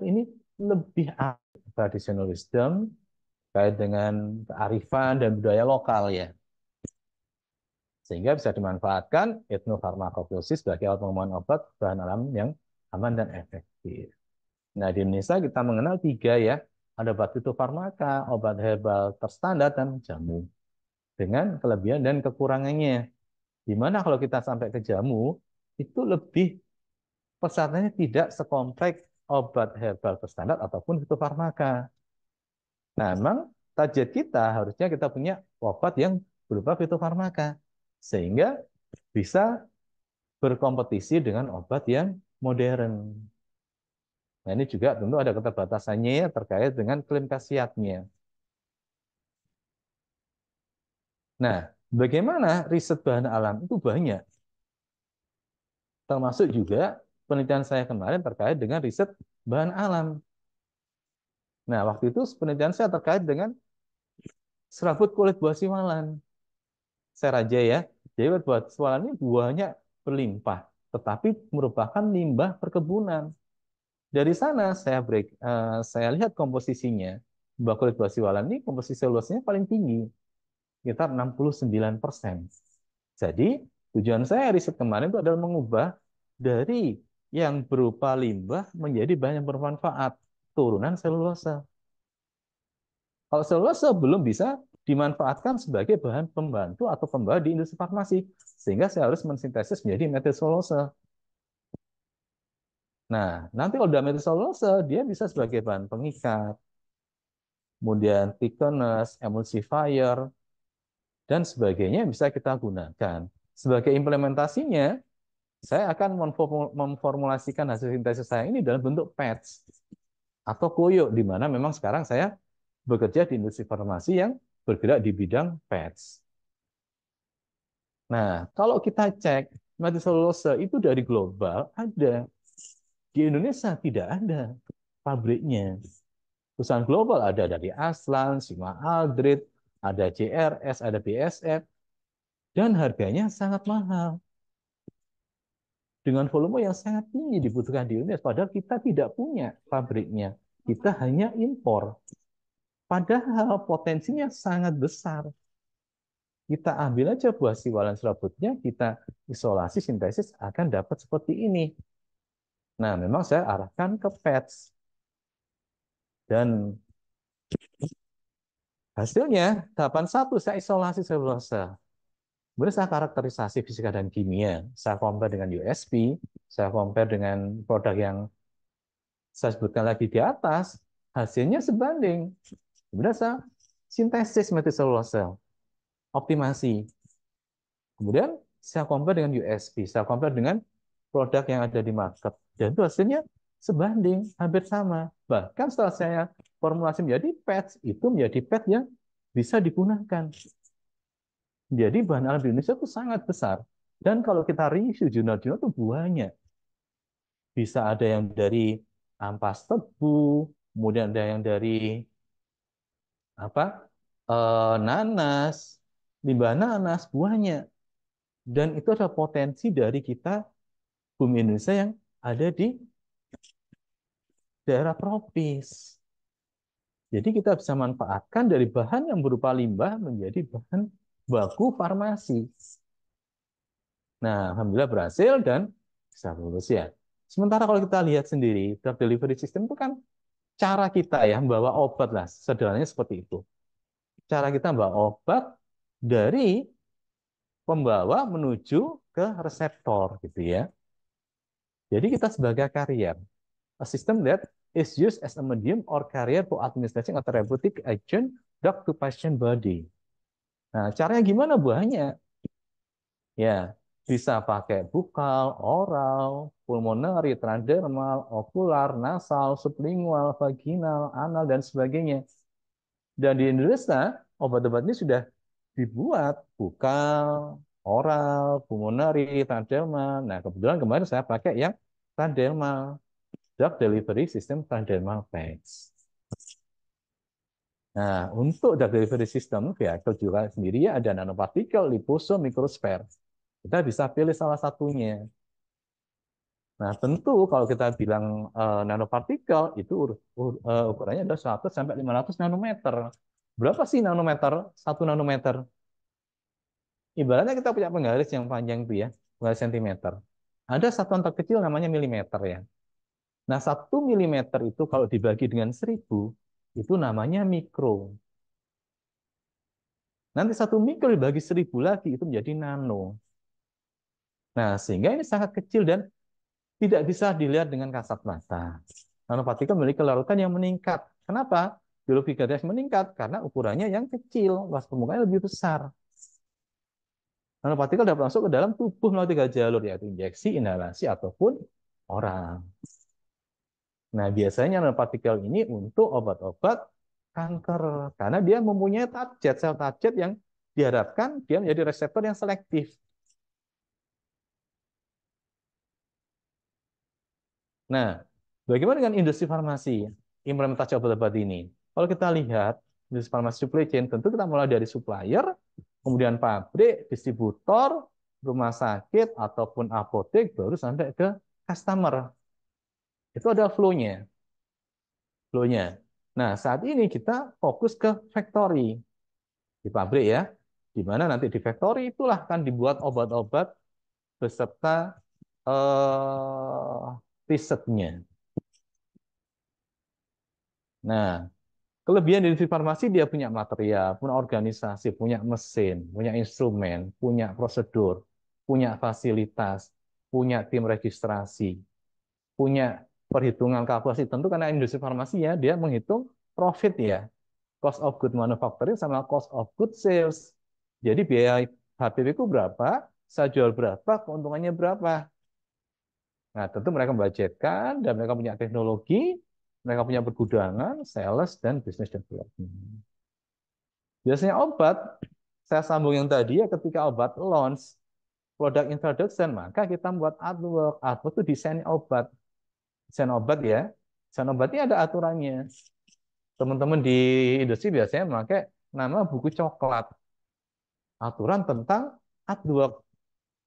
ini lebih traditional wisdom kait dengan kearifan dan budaya lokal ya. Sehingga bisa dimanfaatkan etnofarmakognosis sebagai alat pengembangan obat bahan alam yang aman dan efektif. Nah, di Indonesia kita mengenal tiga ya. Ada obat farmaka, obat herbal terstandar, dan jamu. Dengan kelebihan dan kekurangannya. Di mana kalau kita sampai ke jamu, itu lebih pesatannya tidak sekompleks obat herbal berstandar ataupun fitofarmaka. Nah, memang target kita harusnya kita punya obat yang berupa fitofarmaka sehingga bisa berkompetisi dengan obat yang modern. Nah, ini juga tentu ada keterbatasannya ya terkait dengan klaim khasiatnya. Nah, bagaimana riset bahan alam itu banyak. Termasuk juga penelitian saya kemarin terkait dengan riset bahan alam. Nah, waktu itu penelitian saya terkait dengan serabut kulit buah siwalan. Saya raja ya. Jadi buah siwalan ini buahnya berlimpah, tetapi merupakan limbah perkebunan. Dari sana saya break, uh, saya lihat komposisinya. Buah kulit buah siwalan ini komposisi seluasnya paling tinggi, sekitar 69 persen. Jadi tujuan saya riset kemarin itu adalah mengubah dari yang berupa limbah menjadi bahan yang bermanfaat, turunan selulosa. Kalau selulosa belum bisa dimanfaatkan sebagai bahan pembantu atau pembawa di industri farmasi, sehingga saya harus mensintesis menjadi metil selulosa. Nah, nanti kalau metil selulosa, dia bisa sebagai bahan pengikat, kemudian thickeners, emulsifier, dan sebagainya bisa kita gunakan. Sebagai implementasinya, saya akan memformulasikan hasil sintesis saya ini dalam bentuk patch atau koyo, di mana memang sekarang saya bekerja di industri farmasi yang bergerak di bidang patch. Nah, kalau kita cek madu itu dari global ada. Di Indonesia tidak ada pabriknya. Perusahaan global ada dari Aslan, Sima Aldrit, ada CRS, ada BSF, dan harganya sangat mahal dengan volume yang sangat tinggi dibutuhkan di Indonesia. Padahal kita tidak punya pabriknya. Kita hanya impor. Padahal potensinya sangat besar. Kita ambil aja buah siwalan serabutnya, kita isolasi sintesis akan dapat seperti ini. Nah, memang saya arahkan ke PETS. Dan hasilnya, tahapan satu saya isolasi selulosa. Kemudian karakterisasi fisika dan kimia, saya compare dengan USP, saya compare dengan produk yang saya sebutkan lagi di atas, hasilnya sebanding. Kemudian saya sintesis multicellular cell, optimasi. Kemudian saya compare dengan USP, saya compare dengan produk yang ada di market. Dan itu hasilnya sebanding, hampir sama. Bahkan setelah saya formulasi menjadi patch, itu menjadi patch yang bisa digunakan. Jadi bahan alam di Indonesia itu sangat besar. Dan kalau kita review jurnal-jurnal itu banyak. Bisa ada yang dari ampas tebu, kemudian ada yang dari apa e, nanas, limbah nanas, buahnya. Dan itu ada potensi dari kita bumi Indonesia yang ada di daerah tropis. Jadi kita bisa manfaatkan dari bahan yang berupa limbah menjadi bahan baku farmasi. Nah, alhamdulillah berhasil dan bisa lulus ya. Sementara kalau kita lihat sendiri, drug delivery system itu kan cara kita ya membawa obat lah, sederhananya seperti itu. Cara kita membawa obat dari pembawa menuju ke reseptor gitu ya. Jadi kita sebagai carrier, a system that is used as a medium or carrier for administering a therapeutic agent drug to patient body. Nah, caranya gimana? buahnya? Ya, bisa pakai bukal, oral, pulmonari, transdermal, okular, nasal, sublingual, vaginal, anal, dan sebagainya. Dan di Indonesia, obat-obat ini sudah dibuat bukal, oral, pulmonari, transdermal. Nah, kebetulan kemarin saya pakai yang transdermal, drug delivery system transdermal packs. Nah, untuk drug delivery system, vehicle juga sendiri ada nanopartikel, liposom, mikrosfer. Kita bisa pilih salah satunya. Nah, tentu kalau kita bilang uh, nanopartikel itu uh, ukurannya adalah 100 sampai 500 nanometer. Berapa sih nanometer? 1 nanometer. Ibaratnya kita punya penggaris yang panjang itu ya, berapa sentimeter. Ada satuan terkecil namanya milimeter ya. Nah, 1 milimeter itu kalau dibagi dengan 1000, itu namanya mikro. Nanti satu mikro dibagi seribu lagi, itu menjadi nano. Nah, sehingga ini sangat kecil dan tidak bisa dilihat dengan kasat mata. Nanopartikel memiliki larutan yang meningkat. Kenapa? Biologi gradasi meningkat karena ukurannya yang kecil, luas permukaannya lebih besar. Nanopartikel dapat masuk ke dalam tubuh melalui tiga jalur, yaitu injeksi, inhalasi, ataupun orang. Nah, biasanya nanopartikel ini untuk obat-obat kanker karena dia mempunyai target sel target yang diharapkan dia menjadi reseptor yang selektif. Nah, bagaimana dengan industri farmasi implementasi obat-obat ini? Kalau kita lihat industri farmasi supply chain, tentu kita mulai dari supplier, kemudian pabrik, distributor, rumah sakit, ataupun apotek, baru sampai ke customer. Itu ada flow-nya. Flow-nya. Nah, saat ini kita fokus ke factory. Di pabrik ya. Di mana nanti di factory itulah kan dibuat obat-obat beserta eh, risetnya. Nah, kelebihan dari farmasi dia punya material, punya organisasi, punya mesin, punya instrumen, punya prosedur, punya fasilitas, punya tim registrasi, punya perhitungan kalkulasi tentu karena industri farmasi ya dia menghitung profit ya cost of good manufacturing sama cost of good sales jadi biaya HPP ku berapa saya jual berapa keuntungannya berapa nah tentu mereka membudgetkan dan mereka punya teknologi mereka punya pergudangan sales dan business development biasanya obat saya sambung yang tadi ya ketika obat launch produk introduction maka kita membuat artwork artwork itu desain obat senobat ya. Senobat ini ada aturannya. Teman-teman di industri biasanya memakai nama buku coklat. Aturan tentang artwork.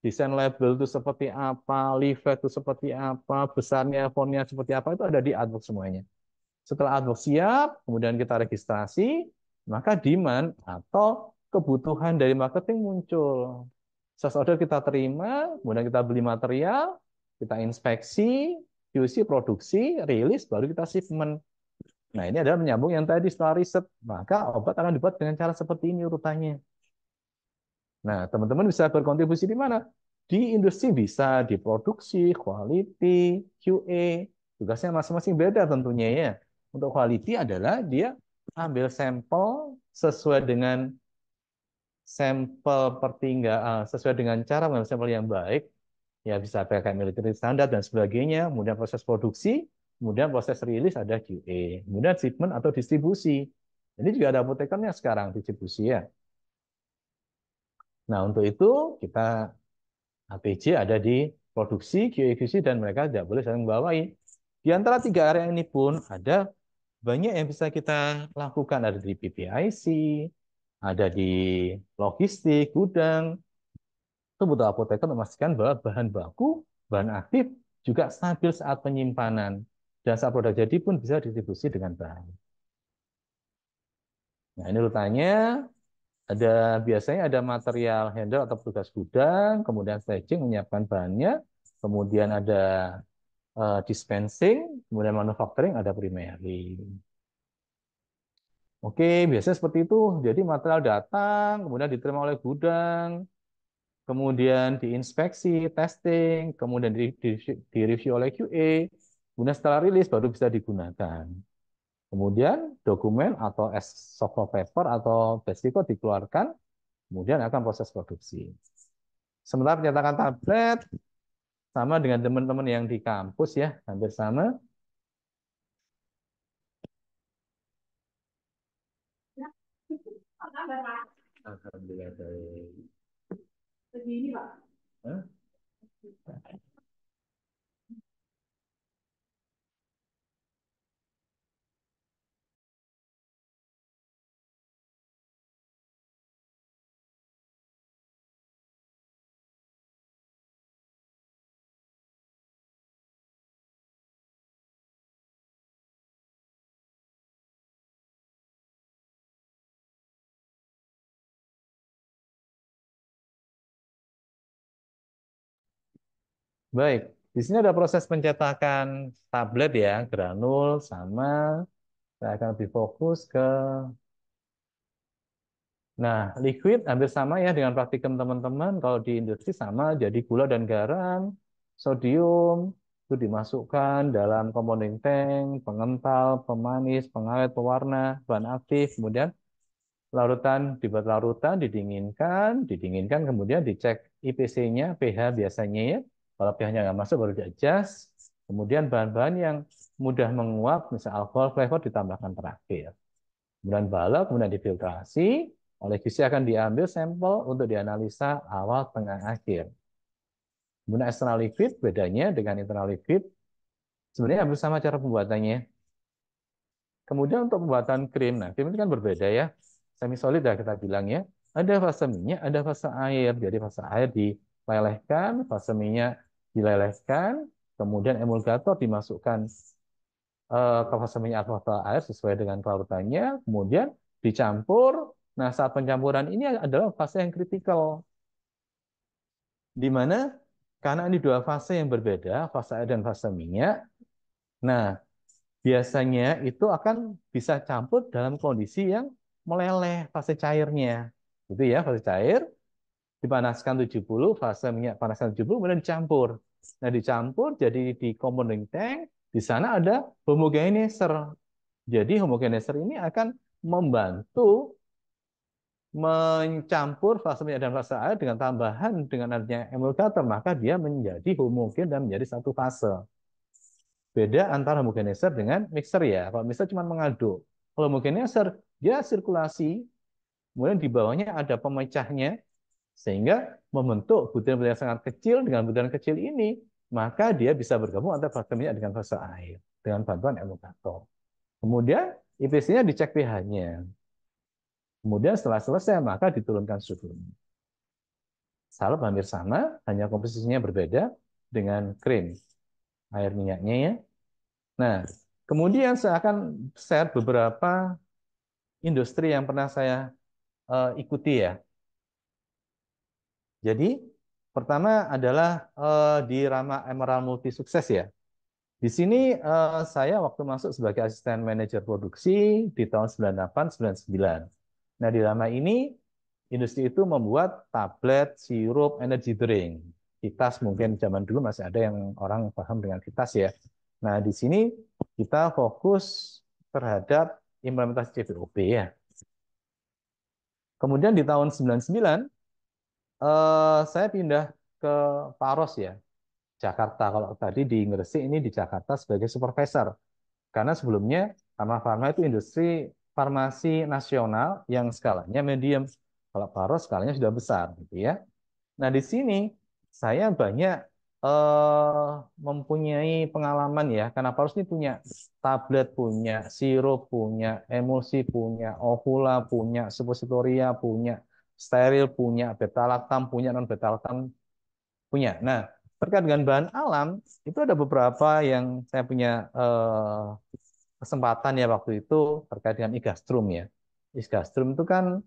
Desain label itu seperti apa, leaflet itu seperti apa, besarnya, fontnya seperti apa, itu ada di artwork semuanya. Setelah artwork siap, kemudian kita registrasi, maka demand atau kebutuhan dari marketing muncul. Sales order kita terima, kemudian kita beli material, kita inspeksi, QC produksi, rilis, baru kita shipment. Nah, ini adalah menyambung yang tadi setelah riset. Maka obat akan dibuat dengan cara seperti ini urutannya. Nah, teman-teman bisa berkontribusi di mana? Di industri bisa, di produksi, quality, QA. Tugasnya masing-masing beda tentunya ya. Untuk quality adalah dia ambil sampel sesuai dengan sampel pertinggal, eh, sesuai dengan cara mengambil sampel yang baik, ya bisa pakai military standard dan sebagainya, kemudian proses produksi, kemudian proses rilis ada QA, kemudian shipment atau distribusi. Ini juga ada apotekernya sekarang distribusi ya. Nah untuk itu kita APC ada di produksi, QA, QC, dan mereka tidak boleh saling bawahi. Di antara tiga area ini pun ada banyak yang bisa kita lakukan. Ada di PPIC, ada di logistik, gudang, itu butuh apoteker memastikan bahwa bahan baku, bahan aktif juga stabil saat penyimpanan. Dan saat produk jadi pun bisa distribusi dengan baik. Nah, ini rutanya ada biasanya ada material handle atau petugas gudang, kemudian staging menyiapkan bahannya, kemudian ada uh, dispensing, kemudian manufacturing ada primary. Oke, biasanya seperti itu. Jadi material datang, kemudian diterima oleh gudang, kemudian diinspeksi, testing, kemudian direview oleh QA, kemudian setelah rilis baru bisa digunakan. Kemudian dokumen atau software paper atau basic code dikeluarkan, kemudian akan proses produksi. Sementara pencetakan tablet sama dengan teman-teman yang di kampus ya, hampir sama. Alhamdulillah 给你吧。Baik, di sini ada proses pencetakan tablet ya, granul sama saya akan lebih fokus ke Nah, liquid hampir sama ya dengan praktikum teman-teman. Kalau di industri sama, jadi gula dan garam, sodium, itu dimasukkan dalam komponen tank, pengental, pemanis, pengawet, pewarna, bahan aktif, kemudian larutan dibuat larutan, didinginkan, didinginkan kemudian dicek IPC-nya, pH biasanya ya, kalau pH-nya nggak masuk baru di adjust. Kemudian bahan-bahan yang mudah menguap, misalnya alkohol, flavor ditambahkan terakhir. Kemudian balok, kemudian difiltrasi. Oleh QC akan diambil sampel untuk dianalisa awal, tengah, akhir. Kemudian external liquid, bedanya dengan internal liquid, sebenarnya hampir sama cara pembuatannya. Kemudian untuk pembuatan krim, nah krim itu kan berbeda ya. Semi solid ya kita bilang ya. Ada fase minyak, ada fase air. Jadi fase air dilelehkan, fase minyak dileleskan, kemudian emulgator dimasukkan eh, ke fase minyak atau air sesuai dengan kelarutkannya, kemudian dicampur. Nah, saat pencampuran ini adalah fase yang kritikal. Di mana karena ini dua fase yang berbeda, fase air dan fase minyak. Nah, biasanya itu akan bisa campur dalam kondisi yang meleleh fase cairnya. Gitu ya, fase cair dipanaskan 70, fase minyak tujuh 70, kemudian dicampur. Nah, dicampur jadi di compounding tank, di sana ada homogenizer. Jadi homogenizer ini akan membantu mencampur fase minyak dan fase air dengan tambahan dengan adanya emulgator, maka dia menjadi homogen dan menjadi satu fase. Beda antara homogenizer dengan mixer ya. Kalau mixer cuma mengaduk. Kalau homogenizer, dia sirkulasi, kemudian di bawahnya ada pemecahnya, sehingga membentuk butiran-butiran yang sangat kecil dengan butiran kecil ini, maka dia bisa bergabung antara fase minyak dengan fase air dengan bantuan emulgator. Kemudian IPC-nya dicek pH-nya. Kemudian setelah selesai, maka diturunkan suhunya. Salep hampir sama, hanya komposisinya berbeda dengan krim. Air minyaknya ya. Nah, kemudian saya akan share beberapa industri yang pernah saya eh, ikuti ya. Jadi pertama adalah uh, di Rama Emerald Multi Sukses ya. Di sini uh, saya waktu masuk sebagai asisten manajer produksi di tahun 98-99. Nah di Rama ini industri itu membuat tablet, sirup, energy drink. Kitas mungkin zaman dulu masih ada yang orang paham dengan kitas ya. Nah di sini kita fokus terhadap implementasi cvop ya. Kemudian di tahun 99 eh, saya pindah ke Paros ya, Jakarta. Kalau tadi di Gresik ini di Jakarta sebagai supervisor. Karena sebelumnya karena Farma itu industri farmasi nasional yang skalanya medium. Kalau Paros skalanya sudah besar gitu ya. Nah, di sini saya banyak eh, mempunyai pengalaman ya karena Paros ini punya tablet, punya sirup, punya emulsi, punya ovula, punya suppositoria, punya steril punya, beta laktam punya, non beta laktam punya. Nah, terkait dengan bahan alam itu ada beberapa yang saya punya eh, kesempatan ya waktu itu terkait dengan igastrum ya. Igastrum itu kan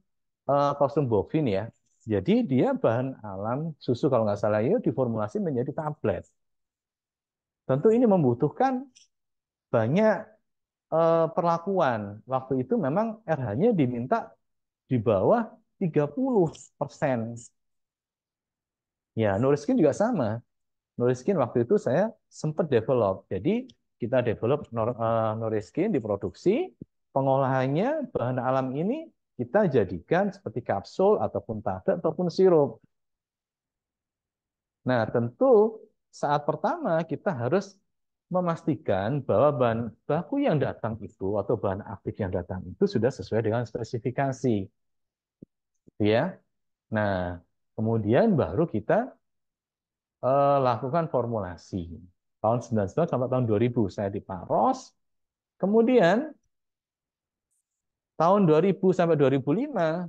eh, kostum bovin ya. Jadi dia bahan alam susu kalau nggak salah ya diformulasi menjadi tablet. Tentu ini membutuhkan banyak eh, perlakuan. Waktu itu memang RH-nya diminta di bawah 30%. Ya, Nuriskin juga sama. Nuriskin waktu itu saya sempat develop. Jadi kita develop eh, Nuriskin diproduksi, pengolahannya bahan alam ini kita jadikan seperti kapsul ataupun tablet ataupun sirup. Nah, tentu saat pertama kita harus memastikan bahwa bahan baku yang datang itu atau bahan aktif yang datang itu sudah sesuai dengan spesifikasi ya. Nah, kemudian baru kita uh, lakukan formulasi. Tahun 99 sampai tahun 2000 saya di Paros. Kemudian tahun 2000 sampai 2005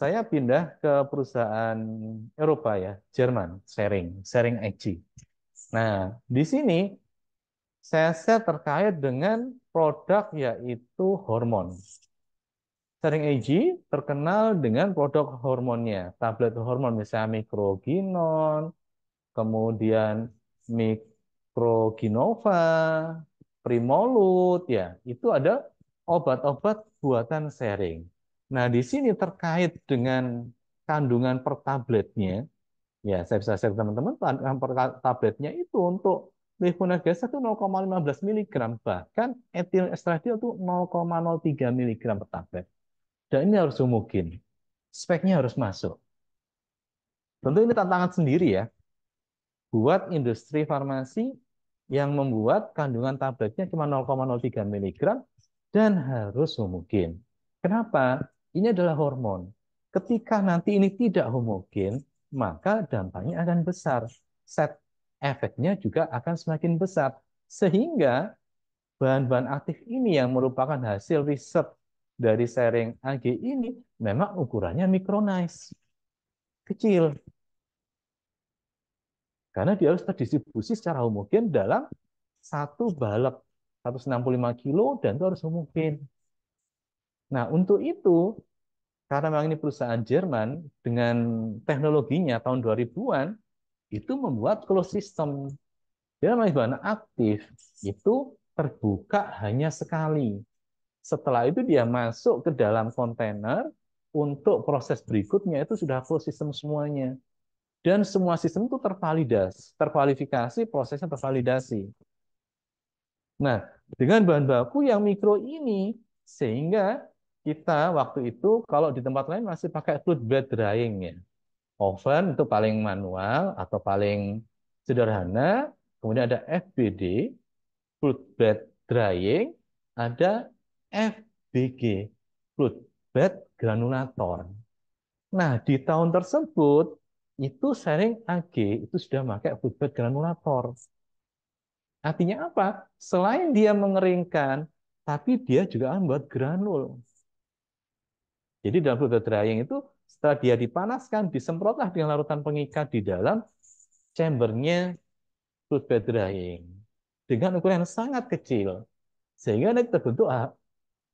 saya pindah ke perusahaan Eropa ya, Jerman, Sharing, Sharing AG. Nah, di sini saya set terkait dengan produk yaitu hormon. Sharing AG terkenal dengan produk hormonnya, tablet hormon misalnya mikroginon, kemudian mikroginova, primolut, ya itu ada obat-obat buatan sharing. Nah di sini terkait dengan kandungan per tabletnya, ya saya bisa share teman-teman, kandungan per tabletnya itu untuk levonorgestrel itu 0,15 mg, bahkan etil estradiol itu 0,03 mg per tablet. Dan ini harus mungkin Speknya harus masuk. Tentu ini tantangan sendiri ya. Buat industri farmasi yang membuat kandungan tabletnya cuma 0,03 mg dan harus homogen. Kenapa? Ini adalah hormon. Ketika nanti ini tidak homogen, maka dampaknya akan besar. Set efeknya juga akan semakin besar. Sehingga bahan-bahan aktif ini yang merupakan hasil riset dari sharing AG ini memang ukurannya micronize. Kecil. Karena dia harus terdistribusi secara homogen dalam satu balap 165 kilo dan itu harus homogen. Nah, untuk itu, karena memang ini perusahaan Jerman dengan teknologinya tahun 2000-an, itu membuat closed system. Dia memang aktif, itu terbuka hanya sekali setelah itu dia masuk ke dalam kontainer untuk proses berikutnya itu sudah full sistem semuanya. Dan semua sistem itu tervalidas, terkualifikasi, prosesnya tervalidasi. Nah, dengan bahan baku yang mikro ini, sehingga kita waktu itu kalau di tempat lain masih pakai fluid bed drying ya. Oven itu paling manual atau paling sederhana. Kemudian ada FBD, fluid bed drying, ada FBG, fruit bed granulator. Nah, di tahun tersebut itu sering AG itu sudah pakai fruit bed granulator. Artinya apa? Selain dia mengeringkan, tapi dia juga membuat granul. Jadi dalam fruit bed drying itu setelah dia dipanaskan, disemprotlah dengan larutan pengikat di dalam chambernya fruit bed drying dengan ukuran yang sangat kecil sehingga terbentuk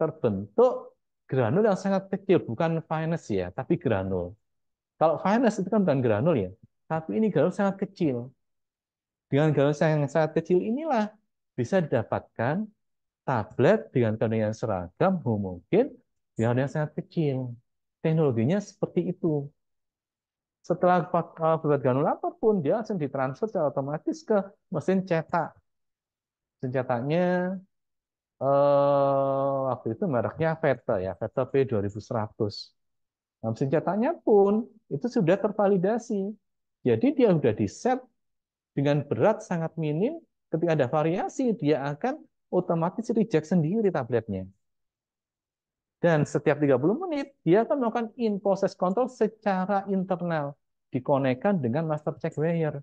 terbentuk granul yang sangat kecil, bukan finest ya, tapi granul. Kalau finest itu kan bukan granul ya, tapi ini granul sangat kecil. Dengan granul yang sangat kecil inilah bisa didapatkan tablet dengan kandungan seragam, mungkin dengan yang sangat kecil. Teknologinya seperti itu. Setelah buat granul apapun, dia langsung ditransfer secara otomatis ke mesin cetak. Mesin cetaknya eh, waktu itu mereknya Vettel ya, VTP P2100. Nah, mesin cetaknya pun itu sudah tervalidasi. Jadi dia sudah di set dengan berat sangat minim, ketika ada variasi dia akan otomatis reject sendiri tabletnya. Dan setiap 30 menit dia akan melakukan in process control secara internal dikonekkan dengan master check wire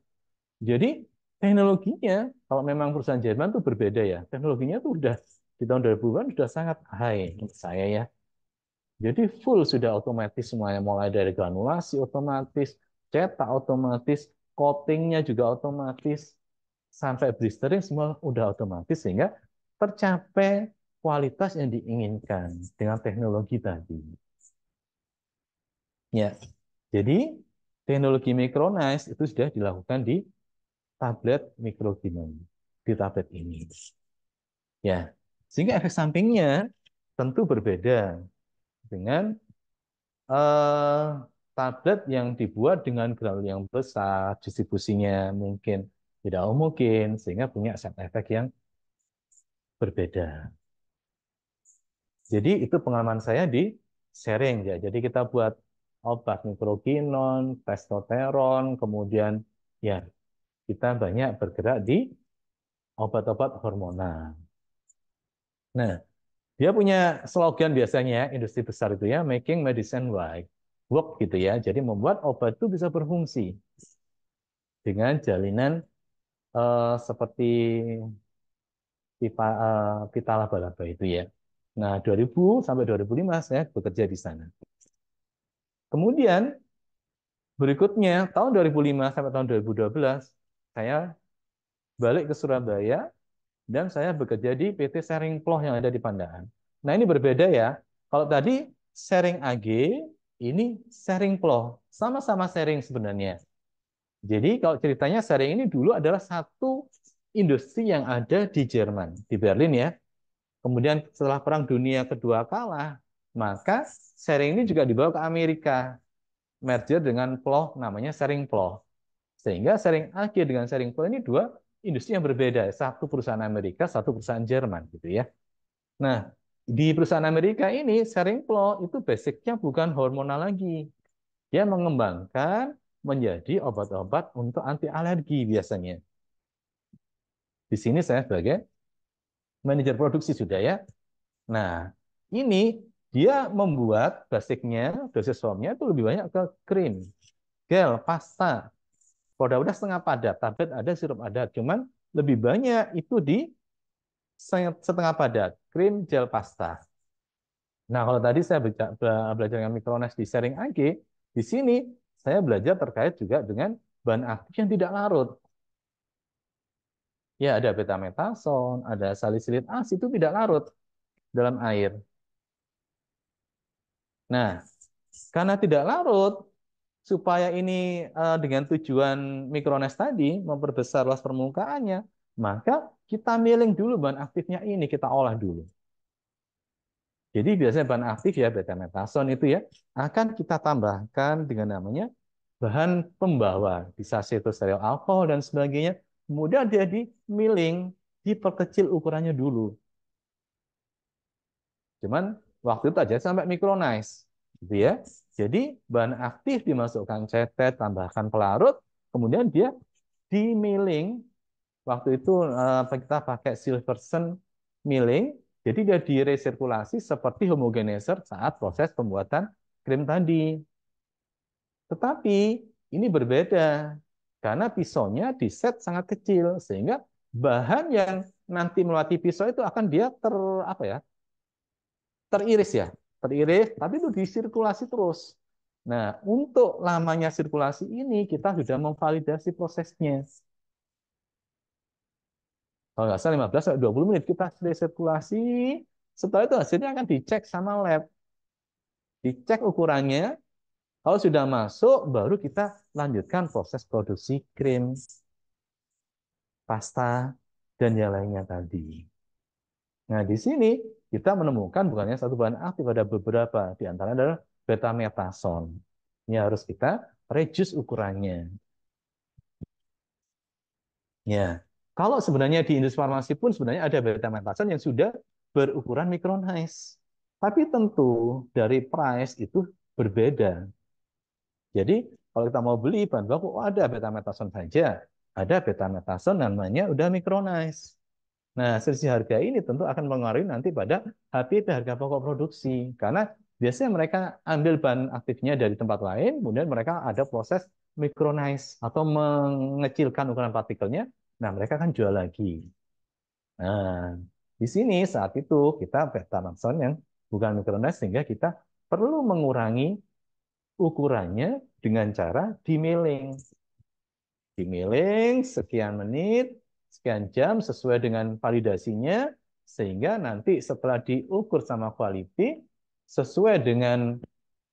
Jadi teknologinya kalau memang perusahaan Jerman itu berbeda ya. Teknologinya itu udah di tahun 2000-an sudah sangat high menurut saya ya. Jadi full sudah otomatis semuanya mulai dari granulasi otomatis, cetak otomatis, coatingnya juga otomatis, sampai blistering semua udah otomatis sehingga tercapai kualitas yang diinginkan dengan teknologi tadi. Ya, jadi teknologi micronize itu sudah dilakukan di tablet microginon di tablet ini. Ya, sehingga efek sampingnya tentu berbeda dengan uh, tablet yang dibuat dengan granul yang besar, distribusinya mungkin tidak mungkin, sehingga punya side effect yang berbeda. Jadi itu pengalaman saya di sharing ya. Jadi kita buat obat mikrokinon, testosteron, kemudian ya kita banyak bergerak di obat-obat hormonal. Nah, dia punya slogan biasanya ya, industri besar itu ya, making medicine work, work gitu ya. Jadi membuat obat itu bisa berfungsi dengan jalinan uh, seperti pipa, uh, pita laba-laba itu ya. Nah, 2000 sampai 2005 saya bekerja di sana. Kemudian berikutnya tahun 2005 sampai tahun 2012 saya balik ke Surabaya dan saya bekerja di PT Sharing Ploh yang ada di Pandaan. Nah ini berbeda ya. Kalau tadi Sharing AG, ini Sharing Ploh. Sama-sama sharing sebenarnya. Jadi kalau ceritanya sharing ini dulu adalah satu industri yang ada di Jerman, di Berlin ya. Kemudian setelah Perang Dunia Kedua kalah, maka sharing ini juga dibawa ke Amerika. Merger dengan Ploh, namanya sharing Ploh. Sehingga sharing AG dengan sharing Ploh ini dua industri yang berbeda, satu perusahaan Amerika, satu perusahaan Jerman gitu ya. Nah, di perusahaan Amerika ini sharing plot itu basicnya bukan hormonal lagi. Dia mengembangkan menjadi obat-obat untuk anti alergi biasanya. Di sini saya sebagai manajer produksi sudah ya. Nah, ini dia membuat basicnya, dosis formnya itu lebih banyak ke krim, gel, pasta, Produk udah setengah padat, tablet ada, sirup ada. Cuman lebih banyak itu di setengah padat, krim gel pasta. Nah, kalau tadi saya belajar, belajar dengan mikrones di sharing AG, di sini saya belajar terkait juga dengan bahan aktif yang tidak larut. Ya, ada betametason, ada salisilit as itu tidak larut dalam air. Nah, karena tidak larut, supaya ini eh, dengan tujuan mikrones tadi memperbesar luas permukaannya, maka kita milling dulu bahan aktifnya ini kita olah dulu. Jadi biasanya bahan aktif ya beta metason itu ya akan kita tambahkan dengan namanya bahan pembawa bisa stereo alkohol dan sebagainya. mudah dia di milling diperkecil ukurannya dulu. Cuman waktu itu aja sampai mikronize gitu ya. Jadi bahan aktif dimasukkan cetet, tambahkan pelarut, kemudian dia dimiling. Waktu itu eh, kita pakai Silverson milling, jadi dia diresirkulasi seperti homogenizer saat proses pembuatan krim tadi. Tetapi ini berbeda karena pisaunya di set sangat kecil sehingga bahan yang nanti melewati pisau itu akan dia ter apa ya teriris ya teriris, tapi itu disirkulasi terus. Nah, untuk lamanya sirkulasi ini, kita sudah memvalidasi prosesnya. Kalau nggak salah 15 20 menit kita sirkulasi, setelah itu hasilnya akan dicek sama lab. Dicek ukurannya, kalau sudah masuk, baru kita lanjutkan proses produksi krim, pasta, dan yang lainnya tadi. Nah, di sini kita menemukan bukannya satu bahan aktif ada beberapa. Di antara adalah beta metason. Ini harus kita reduce ukurannya. Ya, kalau sebenarnya di industri farmasi pun sebenarnya ada beta metason yang sudah berukuran mikron Tapi tentu dari price itu berbeda. Jadi kalau kita mau beli bahan baku, oh ada beta metason saja. Ada beta metason namanya udah mikronize. Nah, selisih harga ini tentu akan mengaruhi nanti pada HPP, harga pokok produksi. Karena biasanya mereka ambil bahan aktifnya dari tempat lain, kemudian mereka ada proses micronize atau mengecilkan ukuran partikelnya, nah mereka akan jual lagi. Nah, di sini saat itu kita beta Maxon yang bukan micronize sehingga kita perlu mengurangi ukurannya dengan cara dimiling. Dimiling sekian menit, sekian jam sesuai dengan validasinya, sehingga nanti setelah diukur sama quality, sesuai dengan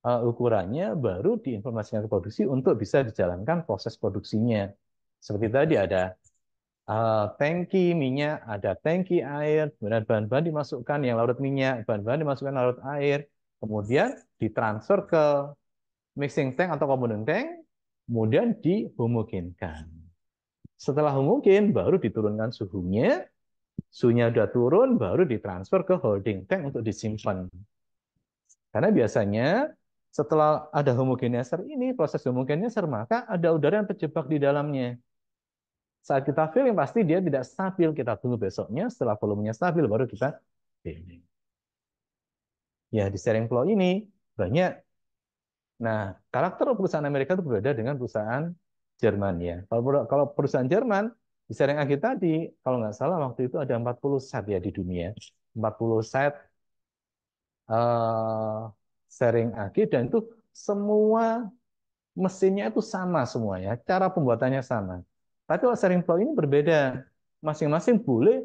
uh, ukurannya, baru diinformasikan ke produksi untuk bisa dijalankan proses produksinya. Seperti tadi ada uh, tangki minyak, ada tangki air, kemudian bahan-bahan dimasukkan yang larut minyak, bahan-bahan dimasukkan larut air, kemudian ditransfer ke mixing tank atau komponen tank, kemudian dihomogenkan. Setelah mungkin baru diturunkan suhunya, suhunya sudah turun baru ditransfer ke holding tank untuk disimpan. Karena biasanya setelah ada homogenizer ini, proses homogenizer, maka ada udara yang terjebak di dalamnya. Saat kita filling pasti dia tidak stabil, kita tunggu besoknya setelah volumenya stabil baru kita filling. Ya, di sharing flow ini banyak. Nah, karakter perusahaan Amerika itu berbeda dengan perusahaan Jerman ya. Kalau kalau perusahaan Jerman di sharing ag tadi, kalau nggak salah waktu itu ada 40 set ya di dunia, 40 set uh, sharing aki dan itu semua mesinnya itu sama semuanya, cara pembuatannya sama. Tapi kalau sharing flow ini berbeda, masing-masing boleh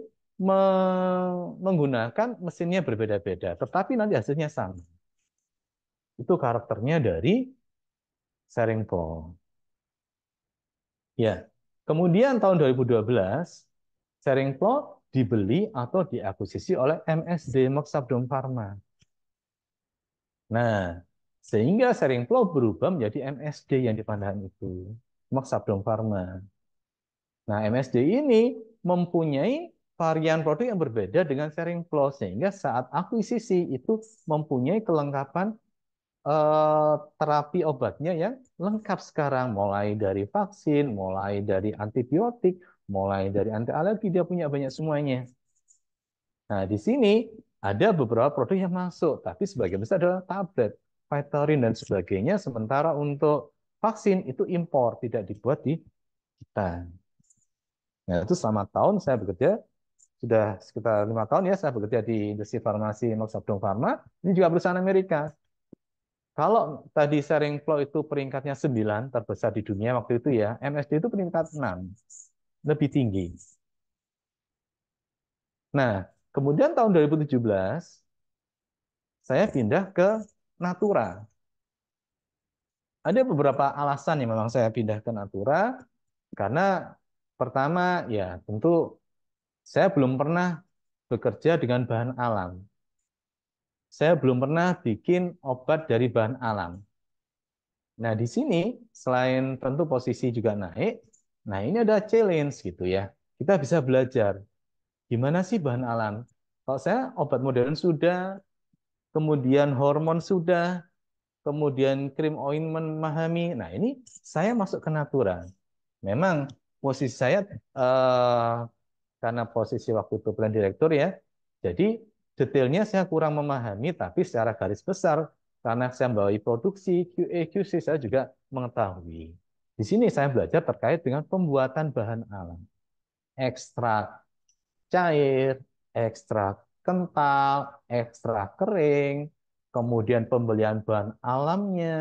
menggunakan mesinnya berbeda-beda, tetapi nanti hasilnya sama. Itu karakternya dari sharing flow. Ya. Kemudian tahun 2012, sharing plot dibeli atau diakuisisi oleh MSD Moksabdom Pharma. Nah, sehingga sharing plot berubah menjadi MSD yang dipandang itu, Moksabdom Pharma. Nah, MSD ini mempunyai varian produk yang berbeda dengan sharing plot sehingga saat akuisisi itu mempunyai kelengkapan Eh, terapi obatnya yang lengkap sekarang, mulai dari vaksin, mulai dari antibiotik, mulai dari anti alergi, dia punya banyak semuanya. Nah, di sini ada beberapa produk yang masuk, tapi sebagian besar adalah tablet, Vitarin dan sebagainya. Sementara untuk vaksin itu impor, tidak dibuat di kita. Nah, itu selama tahun saya bekerja sudah sekitar lima tahun ya saya bekerja di industri farmasi Maksabdong Farma, Ini juga perusahaan Amerika. Kalau tadi sharing flow itu peringkatnya 9 terbesar di dunia waktu itu ya, MSD itu peringkat 6, lebih tinggi. Nah, kemudian tahun 2017 saya pindah ke Natura. Ada beberapa alasan yang memang saya pindah ke Natura karena pertama ya tentu saya belum pernah bekerja dengan bahan alam saya belum pernah bikin obat dari bahan alam. Nah, di sini selain tentu posisi juga naik, nah ini ada challenge gitu ya. Kita bisa belajar gimana sih bahan alam. Kalau saya obat modern sudah, kemudian hormon sudah, kemudian krim ointment memahami. Nah, ini saya masuk ke natura. Memang posisi saya eh, karena posisi waktu itu plan direktur ya. Jadi Detailnya saya kurang memahami, tapi secara garis besar, karena saya membawai produksi, QA, QC, saya juga mengetahui. Di sini saya belajar terkait dengan pembuatan bahan alam. Ekstrak cair, ekstrak kental, ekstrak kering, kemudian pembelian bahan alamnya,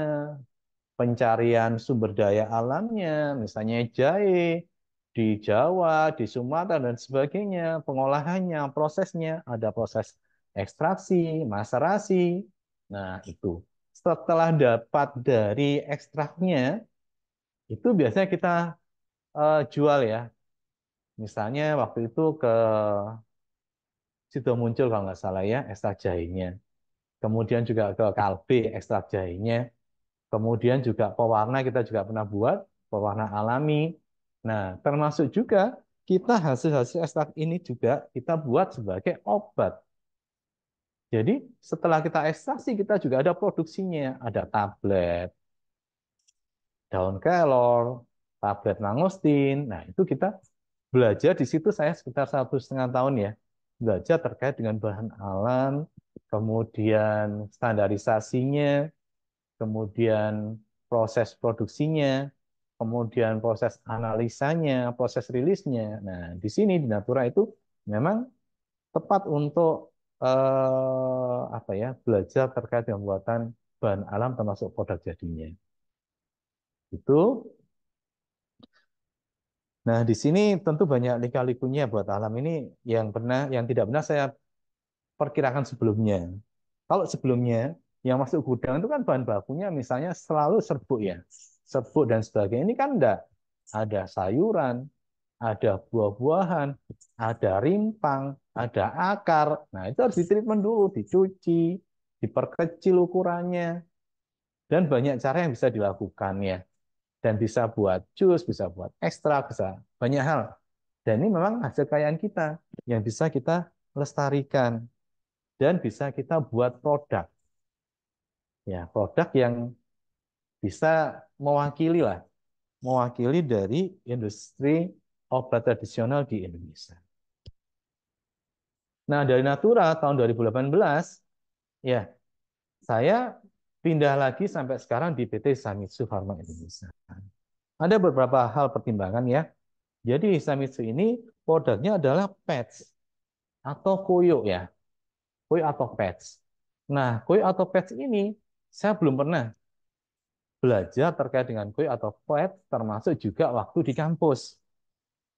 pencarian sumber daya alamnya, misalnya jahe, di Jawa, di Sumatera, dan sebagainya, pengolahannya, prosesnya, ada proses ekstraksi, maserasi. Nah, itu. Setelah dapat dari ekstraknya, itu biasanya kita uh, jual ya. Misalnya waktu itu ke situ muncul kalau nggak salah ya, ekstrak jahenya. Kemudian juga ke Kalbe, ekstrak jahenya. Kemudian juga pewarna kita juga pernah buat, pewarna alami. Nah, termasuk juga kita hasil-hasil ekstrak ini juga kita buat sebagai obat jadi setelah kita ekstraksi, kita juga ada produksinya. Ada tablet, daun kelor, tablet mangostin. Nah, itu kita belajar di situ saya sekitar satu setengah tahun ya. Belajar terkait dengan bahan alam, kemudian standarisasinya, kemudian proses produksinya, kemudian proses analisanya, proses rilisnya. Nah, di sini di Natura itu memang tepat untuk eh, apa ya belajar terkait dengan pembuatan bahan alam termasuk produk jadinya. Itu. Nah, di sini tentu banyak lika-likunya buat alam ini yang pernah yang tidak benar saya perkirakan sebelumnya. Kalau sebelumnya yang masuk gudang itu kan bahan bakunya misalnya selalu serbuk ya. Serbuk dan sebagainya. Ini kan enggak. Ada sayuran, ada buah-buahan, ada rimpang, ada akar. Nah, itu harus ditreatment dulu, dicuci, diperkecil ukurannya. Dan banyak cara yang bisa dilakukannya. Dan bisa buat jus, bisa buat ekstrak, bisa banyak hal. Dan ini memang hasil kekayaan kita yang bisa kita lestarikan dan bisa kita buat produk. Ya, produk yang bisa mewakili lah, mewakili dari industri obat tradisional di Indonesia. Nah, dari Natura tahun 2018, ya, saya pindah lagi sampai sekarang di PT Samitsu Pharma Indonesia. Ada beberapa hal pertimbangan ya. Jadi Samitsu ini produknya adalah patch atau koyo ya. Koyo atau patch. Nah, koyo atau patch ini saya belum pernah belajar terkait dengan koyo atau patch termasuk juga waktu di kampus.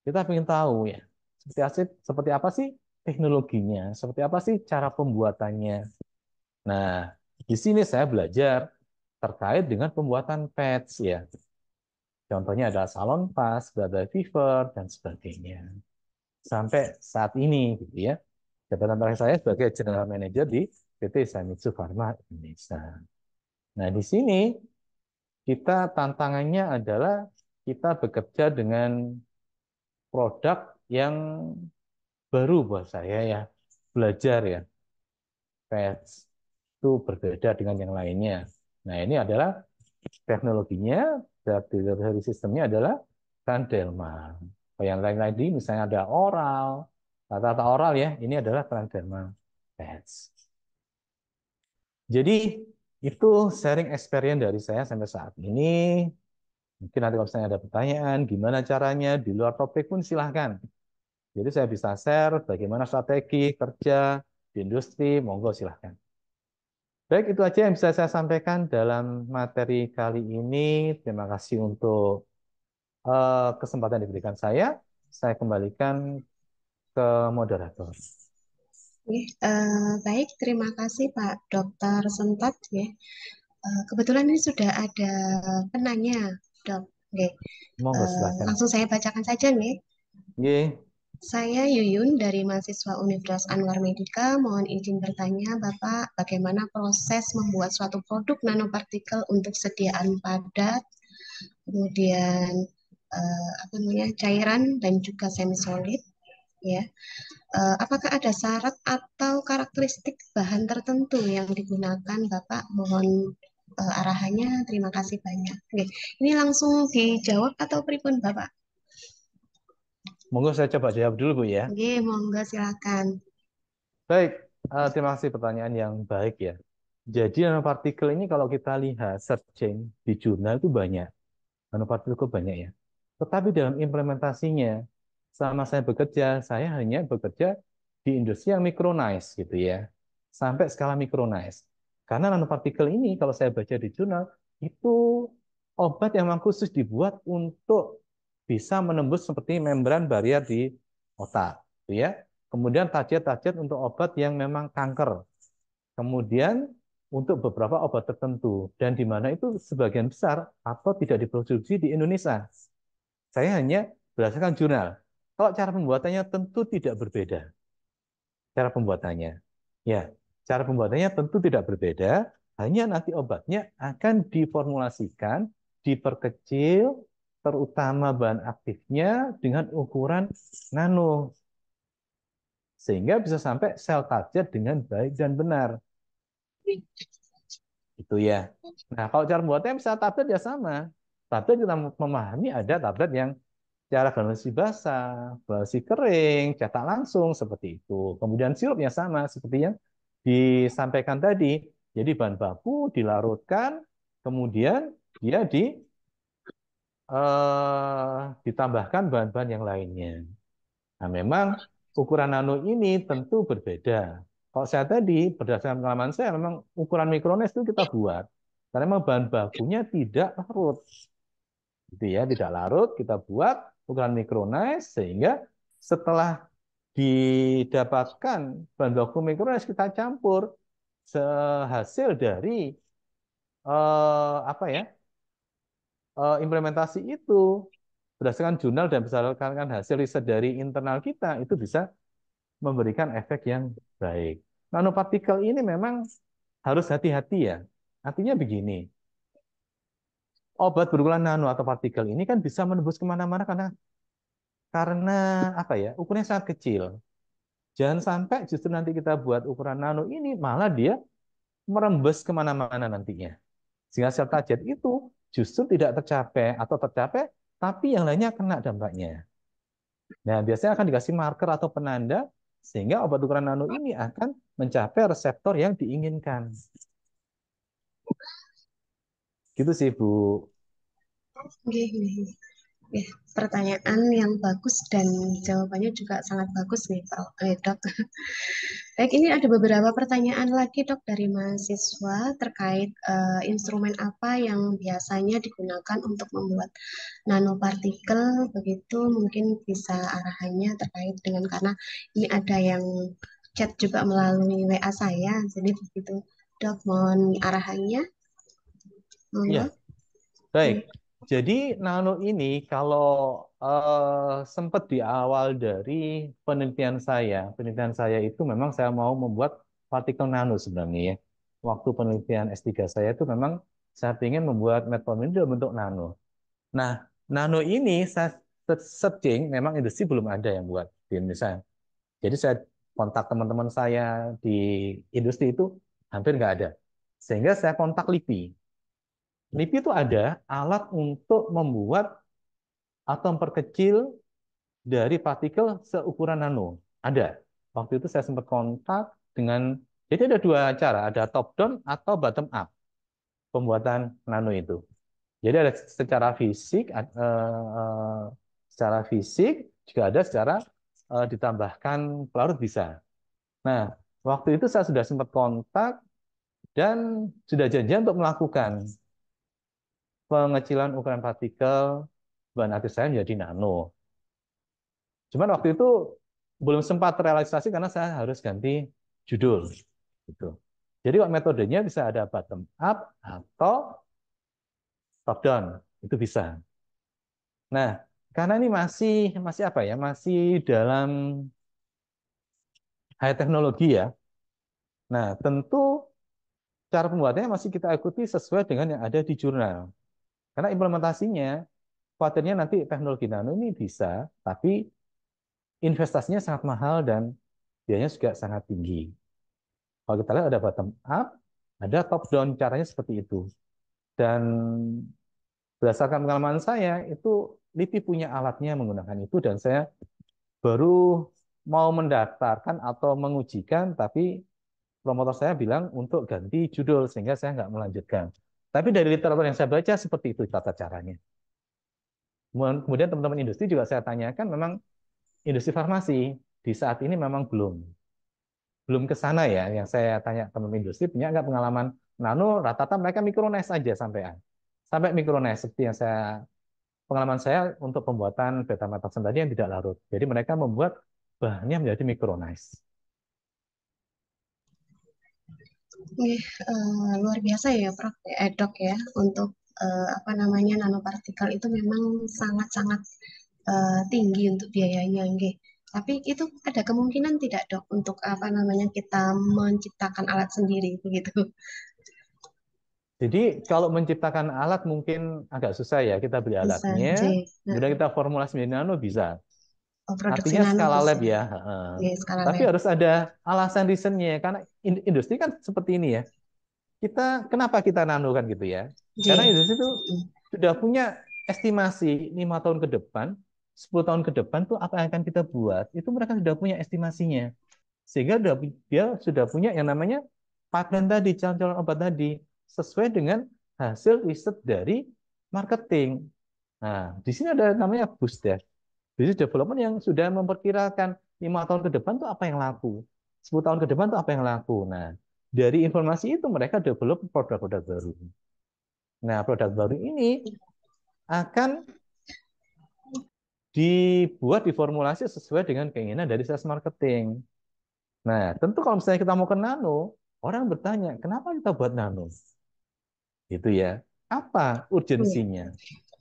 Kita ingin tahu ya, seperti asip, seperti apa sih teknologinya, seperti apa sih cara pembuatannya. Nah, di sini saya belajar terkait dengan pembuatan pads ya. Contohnya ada salon pass, ada fever, dan sebagainya. Sampai saat ini gitu ya. Jabatan terakhir saya sebagai General Manager di PT Samitsu Pharma Indonesia. Nah, di sini kita tantangannya adalah kita bekerja dengan produk yang baru buat saya ya belajar ya patch itu berbeda dengan yang lainnya. Nah ini adalah teknologinya dari sistemnya adalah Kandelman. Kalau yang lain lain di misalnya ada oral, rata-rata oral ya, ini adalah Kandelman patch. Jadi itu sharing experience dari saya sampai saat ini. Mungkin nanti kalau misalnya ada pertanyaan, gimana caranya, di luar topik pun silahkan. Jadi saya bisa share bagaimana strategi kerja di industri, monggo silahkan. Baik, itu aja yang bisa saya sampaikan dalam materi kali ini. Terima kasih untuk eh, kesempatan diberikan saya. Saya kembalikan ke moderator. Uh, baik, terima kasih Pak Dokter Sentat. Ya. Uh, kebetulan ini sudah ada penanya Dok. Oke. Okay. Eh, uh, langsung saya bacakan saja Oke. Yeah. Saya Yuyun dari mahasiswa Universitas Anwar Medika. Mohon izin bertanya, Bapak, bagaimana proses membuat suatu produk nanopartikel untuk sediaan padat, kemudian uh, apa namanya cairan dan juga semi solid? Ya, uh, apakah ada syarat atau karakteristik bahan tertentu yang digunakan, Bapak? Mohon uh, arahannya. Terima kasih banyak. Oke. Ini langsung dijawab atau pripun Bapak? Monggo saya coba jawab dulu Bu ya. Oke, monggo silakan. Baik, uh, terima kasih pertanyaan yang baik ya. Jadi nanopartikel ini kalau kita lihat searching di jurnal itu banyak. Nanopartikel banyak ya. Tetapi dalam implementasinya, selama saya bekerja, saya hanya bekerja di industri yang micronize gitu ya. Sampai skala micronize. Karena nanopartikel ini kalau saya baca di jurnal itu obat yang memang khusus dibuat untuk bisa menembus seperti membran barrier di otak, gitu ya. Kemudian target-target untuk obat yang memang kanker. Kemudian untuk beberapa obat tertentu dan di mana itu sebagian besar atau tidak diproduksi di Indonesia. Saya hanya berdasarkan jurnal. Kalau cara pembuatannya tentu tidak berbeda. Cara pembuatannya. Ya, Cara pembuatannya tentu tidak berbeda, hanya nanti obatnya akan diformulasikan, diperkecil, terutama bahan aktifnya dengan ukuran nano. Sehingga bisa sampai sel target dengan baik dan benar. Itu ya. Nah, kalau cara membuatnya bisa tablet ya sama. Tablet kita memahami ada tablet yang cara generasi basah, basi kering, cetak langsung seperti itu. Kemudian sirupnya sama seperti yang disampaikan tadi. Jadi bahan baku dilarutkan, kemudian dia di eh, ditambahkan bahan-bahan yang lainnya. Nah, memang ukuran nano ini tentu berbeda. Kalau saya tadi, berdasarkan pengalaman saya, memang ukuran mikrones itu kita buat. Karena memang bahan bakunya tidak larut. Gitu ya, tidak larut, kita buat ukuran mikrones, sehingga setelah didapatkan bahan baku mikrones kita campur sehasil dari uh, apa ya uh, implementasi itu berdasarkan jurnal dan berdasarkan hasil riset dari internal kita itu bisa memberikan efek yang baik. Nanopartikel ini memang harus hati-hati ya. Artinya begini, obat berukuran nano atau partikel ini kan bisa menembus kemana-mana karena karena apa ya? Ukurannya sangat kecil. Jangan sampai justru nanti kita buat ukuran nano ini malah dia merembes kemana-mana nantinya. Sehingga sel target itu justru tidak tercapai atau tercapai, tapi yang lainnya kena dampaknya. Nah, biasanya akan dikasih marker atau penanda sehingga obat ukuran nano ini akan mencapai reseptor yang diinginkan. Gitu sih, Bu. Ya, pertanyaan yang bagus dan jawabannya juga sangat bagus nih, Pak eh, Dok. Baik, ini ada beberapa pertanyaan lagi, Dok, dari mahasiswa terkait uh, instrumen apa yang biasanya digunakan untuk membuat nanopartikel. Begitu mungkin bisa arahannya terkait dengan karena ini ada yang chat juga melalui WA saya, jadi begitu, Dok, mohon arahannya. Mohon ya. Baik. Iya. Jadi nano ini kalau uh, eh, sempat di awal dari penelitian saya, penelitian saya itu memang saya mau membuat partikel nano sebenarnya ya. Waktu penelitian S3 saya itu memang saya ingin membuat metformin dalam bentuk nano. Nah, nano ini saya searching, memang industri belum ada yang buat di Indonesia. Jadi saya kontak teman-teman saya di industri itu hampir nggak ada. Sehingga saya kontak LIPI. NIPI itu ada alat untuk membuat atau perkecil dari partikel seukuran nano. Ada. Waktu itu saya sempat kontak dengan, jadi ada dua cara, ada top-down atau bottom-up pembuatan nano itu. Jadi ada secara fisik, eh, secara fisik juga ada secara eh, ditambahkan pelarut bisa. Nah, waktu itu saya sudah sempat kontak dan sudah janjian untuk melakukan pengecilan ukuran partikel bahan aktif saya menjadi nano. Cuman waktu itu belum sempat realisasi karena saya harus ganti judul. Gitu. Jadi kalau metodenya bisa ada bottom up atau top down, itu bisa. Nah, karena ini masih masih apa ya? Masih dalam high teknologi ya. Nah, tentu cara pembuatannya masih kita ikuti sesuai dengan yang ada di jurnal. Karena implementasinya, khawatirnya nanti teknologi nano ini bisa, tapi investasinya sangat mahal dan biayanya juga sangat tinggi. Kalau kita lihat ada bottom up, ada top down, caranya seperti itu. Dan berdasarkan pengalaman saya, itu LIPI punya alatnya menggunakan itu, dan saya baru mau mendaftarkan atau mengujikan, tapi promotor saya bilang untuk ganti judul, sehingga saya nggak melanjutkan. Tapi dari literatur yang saya baca seperti itu tata caranya. Kemudian teman-teman industri juga saya tanyakan, memang industri farmasi di saat ini memang belum belum ke sana ya. Yang saya tanya teman-teman industri punya nggak pengalaman nano, rata-rata mereka mikrones aja sampai sampai mikrones seperti yang saya pengalaman saya untuk pembuatan beta metasen tadi yang tidak larut. Jadi mereka membuat bahannya menjadi mikronize. Oke, uh, eh, luar biasa ya Prof Edok eh, ya untuk uh, apa namanya nanopartikel itu memang sangat-sangat uh, tinggi untuk biayanya nggih. Tapi itu ada kemungkinan tidak Dok untuk apa namanya kita menciptakan alat sendiri begitu. Jadi kalau menciptakan alat mungkin agak susah ya kita beli alatnya, bisa, kemudian kita formulasi nano bisa produksi Artinya nano skala lab ya. ya iya, skala Tapi lab. harus ada alasan reasonnya karena industri kan seperti ini ya. Kita kenapa kita nano kan gitu ya? Yeah. Karena industri itu sudah punya estimasi lima tahun ke depan, 10 tahun ke depan tuh apa yang akan kita buat itu mereka sudah punya estimasinya sehingga dia sudah punya yang namanya pipeline tadi calon-calon obat tadi sesuai dengan hasil riset dari marketing. Nah, di sini ada namanya booster. Ya. Business development yang sudah memperkirakan lima tahun ke depan tuh apa yang laku, 10 tahun ke depan tuh apa yang laku. Nah, dari informasi itu mereka develop produk-produk baru. Nah, produk baru ini akan dibuat diformulasi sesuai dengan keinginan dari sales marketing. Nah, tentu kalau misalnya kita mau ke nano, orang bertanya, kenapa kita buat nano? Itu ya. Apa urgensinya?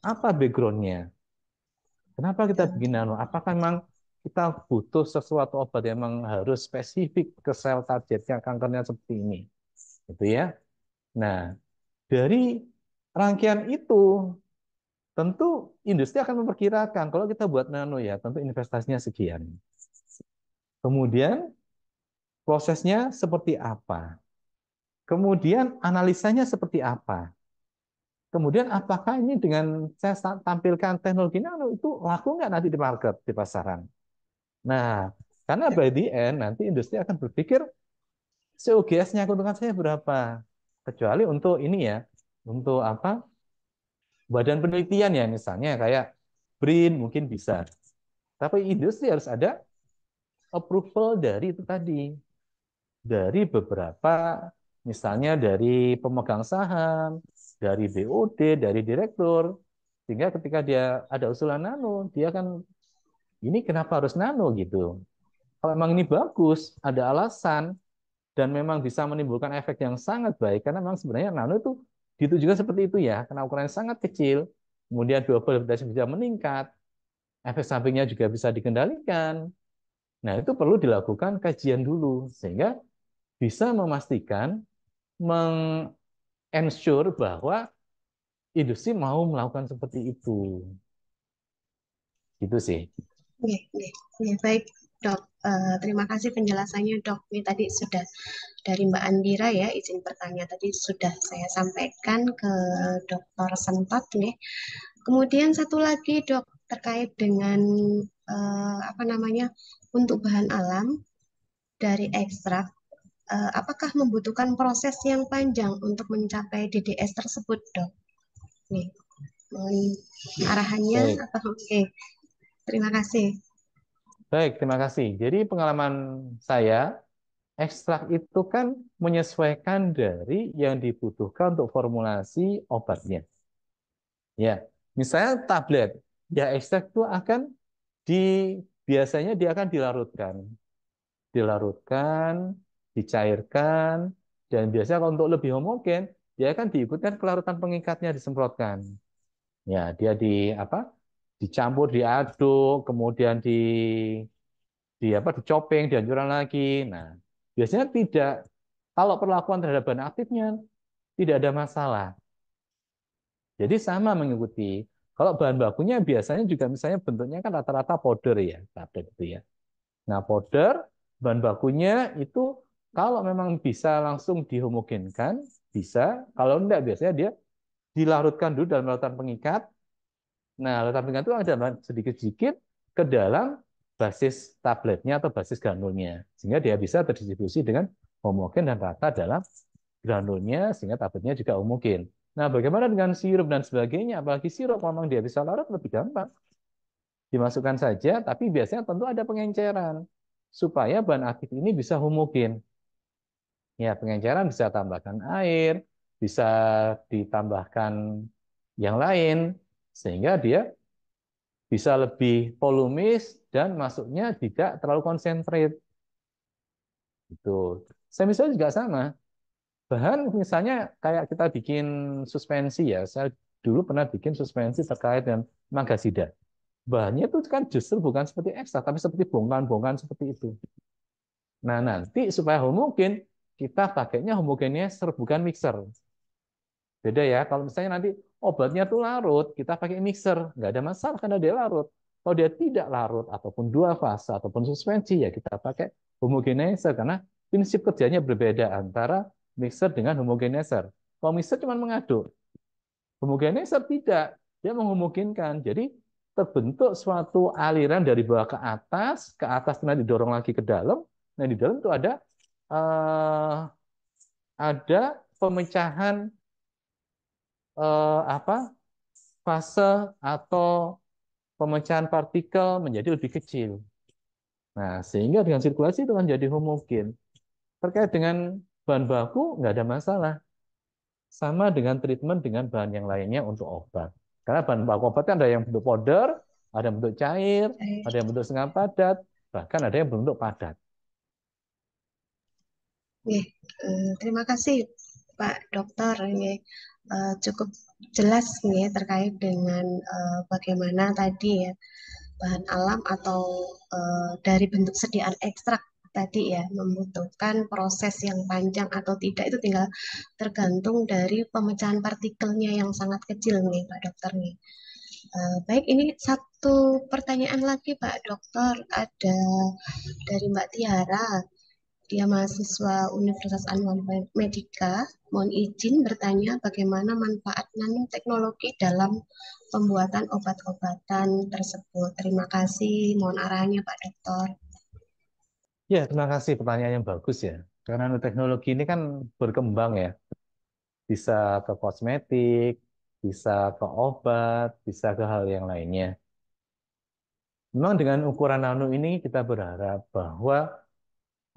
Apa backgroundnya? Kenapa kita iya. bikin nano? Apakah memang kita butuh sesuatu obat yang memang harus spesifik ke sel targetnya kankernya seperti ini? Gitu ya. Nah, dari rangkaian itu tentu industri akan memperkirakan kalau kita buat nano ya tentu investasinya sekian. Kemudian prosesnya seperti apa? Kemudian analisanya seperti apa? Kemudian apakah ini dengan saya tampilkan teknologi nano itu laku nggak nanti di market, di pasaran? Nah, karena ya. by the end nanti industri akan berpikir COGS-nya keuntungan saya berapa? Kecuali untuk ini ya, untuk apa? Badan penelitian ya misalnya kayak BRIN mungkin bisa. Tapi industri harus ada approval dari itu tadi. Dari beberapa misalnya dari pemegang saham, dari BOD, dari direktur. Sehingga ketika dia ada usulan nano, dia kan ini kenapa harus nano gitu. Kalau memang ini bagus, ada alasan, dan memang bisa menimbulkan efek yang sangat baik, karena memang sebenarnya nano itu ditujukan seperti itu ya, karena ukurannya sangat kecil, kemudian double vegetasi bisa meningkat, efek sampingnya juga bisa dikendalikan. Nah, itu perlu dilakukan kajian dulu, sehingga bisa memastikan ensure bahwa industri mau melakukan seperti itu. Itu sih. Ya, ya, ya, baik dok, uh, terima kasih penjelasannya dok. Ini tadi sudah dari Mbak Andira ya izin bertanya tadi sudah saya sampaikan ke Dokter Sentot nih. Kemudian satu lagi dok terkait dengan uh, apa namanya untuk bahan alam dari ekstrak Eh, apakah membutuhkan proses yang panjang untuk mencapai DDS tersebut, dok? Nih, arahannya Baik. apa? Oke, terima kasih. Baik, terima kasih. Jadi pengalaman saya, ekstrak itu kan menyesuaikan dari yang dibutuhkan untuk formulasi obatnya. Ya, misalnya tablet, ya ekstrak itu akan di biasanya dia akan dilarutkan, dilarutkan dicairkan, dan biasanya kalau untuk lebih homogen, dia akan diikutkan kelarutan pengikatnya disemprotkan. Ya, dia di apa? dicampur, diaduk, kemudian di di apa? dicopeng, dihancurkan lagi. Nah, biasanya tidak kalau perlakuan terhadap bahan aktifnya tidak ada masalah. Jadi sama mengikuti kalau bahan bakunya biasanya juga misalnya bentuknya kan rata-rata powder ya, powder gitu ya. Nah powder bahan bakunya itu kalau memang bisa langsung dihomogenkan, bisa. Kalau enggak, biasanya dia dilarutkan dulu dalam larutan pengikat. Nah, larutan pengikat itu ada sedikit-sedikit ke dalam basis tabletnya atau basis granulnya. Sehingga dia bisa terdistribusi dengan homogen dan rata dalam granulnya, sehingga tabletnya juga homogen. Nah, bagaimana dengan sirup dan sebagainya? Apalagi sirup, memang dia bisa larut lebih gampang. Dimasukkan saja, tapi biasanya tentu ada pengenceran supaya bahan aktif ini bisa homogen ya pengenceran bisa tambahkan air, bisa ditambahkan yang lain sehingga dia bisa lebih volumis dan masuknya tidak terlalu konsentrat. Itu. Semisal juga sama. Bahan misalnya kayak kita bikin suspensi ya. Saya dulu pernah bikin suspensi terkait dengan magasida. Bahannya itu kan justru bukan seperti ekstra, tapi seperti bongkahan-bongkahan seperti itu. Nah, nanti supaya mungkin kita pakainya homogenizer bukan mixer. Beda ya, kalau misalnya nanti obatnya tuh larut, kita pakai mixer, nggak ada masalah karena dia larut. Kalau dia tidak larut, ataupun dua fase, ataupun suspensi, ya kita pakai homogenizer, karena prinsip kerjanya berbeda antara mixer dengan homogenizer. Kalau mixer cuma mengaduk, homogenizer tidak, dia menghomogenkan. Jadi terbentuk suatu aliran dari bawah ke atas, ke atas nanti didorong lagi ke dalam, nah di dalam itu ada uh, ada pemecahan uh, apa fase atau pemecahan partikel menjadi lebih kecil. Nah, sehingga dengan sirkulasi itu menjadi kan homogen. Terkait dengan bahan baku, nggak ada masalah. Sama dengan treatment dengan bahan yang lainnya untuk obat. Karena bahan baku obat kan ada yang bentuk powder, ada yang bentuk cair, ada yang bentuk setengah padat, bahkan ada yang bentuk padat. Ya, terima kasih Pak Dokter. Ya, cukup jelas nih ya terkait dengan uh, bagaimana tadi ya bahan alam atau uh, dari bentuk sediaan ekstrak tadi ya membutuhkan proses yang panjang atau tidak itu tinggal tergantung dari pemecahan partikelnya yang sangat kecil nih Pak Dokter nih. Uh, baik, ini satu pertanyaan lagi Pak Dokter ada dari Mbak Tiara dia mahasiswa Universitas Anwar Medika. Mohon izin bertanya bagaimana manfaat nanoteknologi dalam pembuatan obat-obatan tersebut. Terima kasih. Mohon arahnya Pak Dokter. Ya, terima kasih pertanyaan yang bagus ya. Karena nanoteknologi ini kan berkembang ya. Bisa ke kosmetik, bisa ke obat, bisa ke hal yang lainnya. Memang dengan ukuran nano ini kita berharap bahwa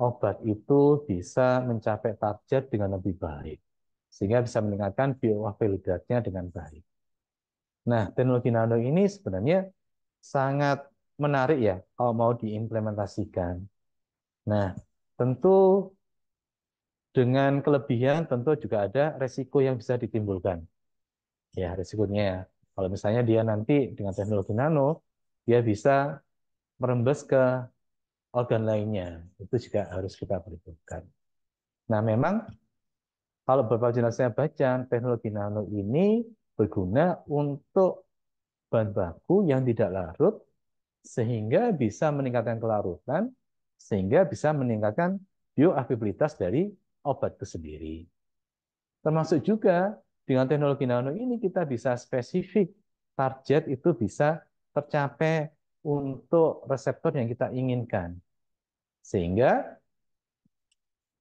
obat itu bisa mencapai target dengan lebih baik, sehingga bisa meningkatkan bioavailability-nya dengan baik. Nah, teknologi nano ini sebenarnya sangat menarik ya kalau mau diimplementasikan. Nah, tentu dengan kelebihan tentu juga ada resiko yang bisa ditimbulkan. Ya, resikonya ya. kalau misalnya dia nanti dengan teknologi nano, dia bisa merembes ke organ lainnya. Itu juga harus kita perhitungkan. Nah, memang kalau Bapak jelasnya baca, teknologi nano ini berguna untuk bahan baku yang tidak larut, sehingga bisa meningkatkan kelarutan, sehingga bisa meningkatkan bioavailabilitas dari obat itu sendiri. Termasuk juga dengan teknologi nano ini kita bisa spesifik, target itu bisa tercapai untuk reseptor yang kita inginkan. Sehingga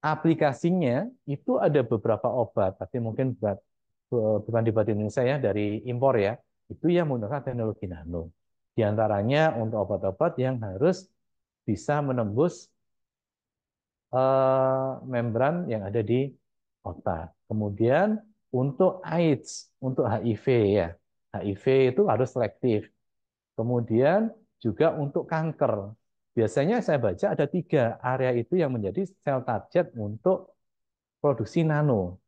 aplikasinya itu ada beberapa obat, tapi mungkin buat e, bukan di Indonesia ya dari impor ya, itu yang menggunakan teknologi nano. diantaranya untuk obat-obat yang harus bisa menembus e, membran yang ada di otak. Kemudian untuk AIDS, untuk HIV ya. HIV itu harus selektif. Kemudian juga untuk kanker. Biasanya saya baca ada tiga area itu yang menjadi sel target untuk produksi nano.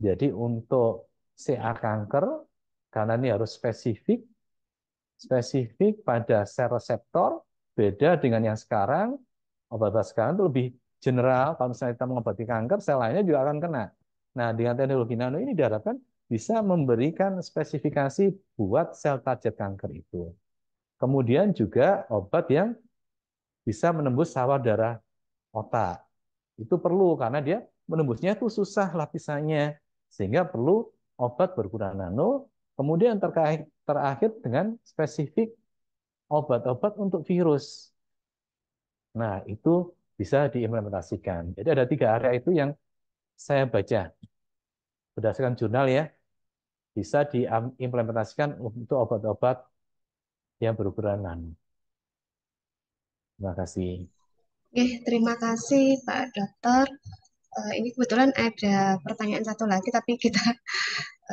Jadi untuk CA kanker, karena ini harus spesifik, spesifik pada sel reseptor, beda dengan yang sekarang, obat-obat sekarang itu lebih general, kalau misalnya kita mengobati kanker, sel lainnya juga akan kena. Nah, dengan teknologi nano ini diharapkan bisa memberikan spesifikasi buat sel target kanker itu. Kemudian juga obat yang bisa menembus sawah darah otak. Itu perlu karena dia menembusnya itu susah lapisannya sehingga perlu obat berukuran nano. Kemudian terkait terakhir dengan spesifik obat-obat untuk virus. Nah, itu bisa diimplementasikan. Jadi ada tiga area itu yang saya baca. Berdasarkan jurnal ya, bisa diimplementasikan untuk obat-obat yang berukuran nano. Terima kasih. Oke, terima kasih Pak Dokter. Uh, ini kebetulan ada pertanyaan satu lagi, tapi kita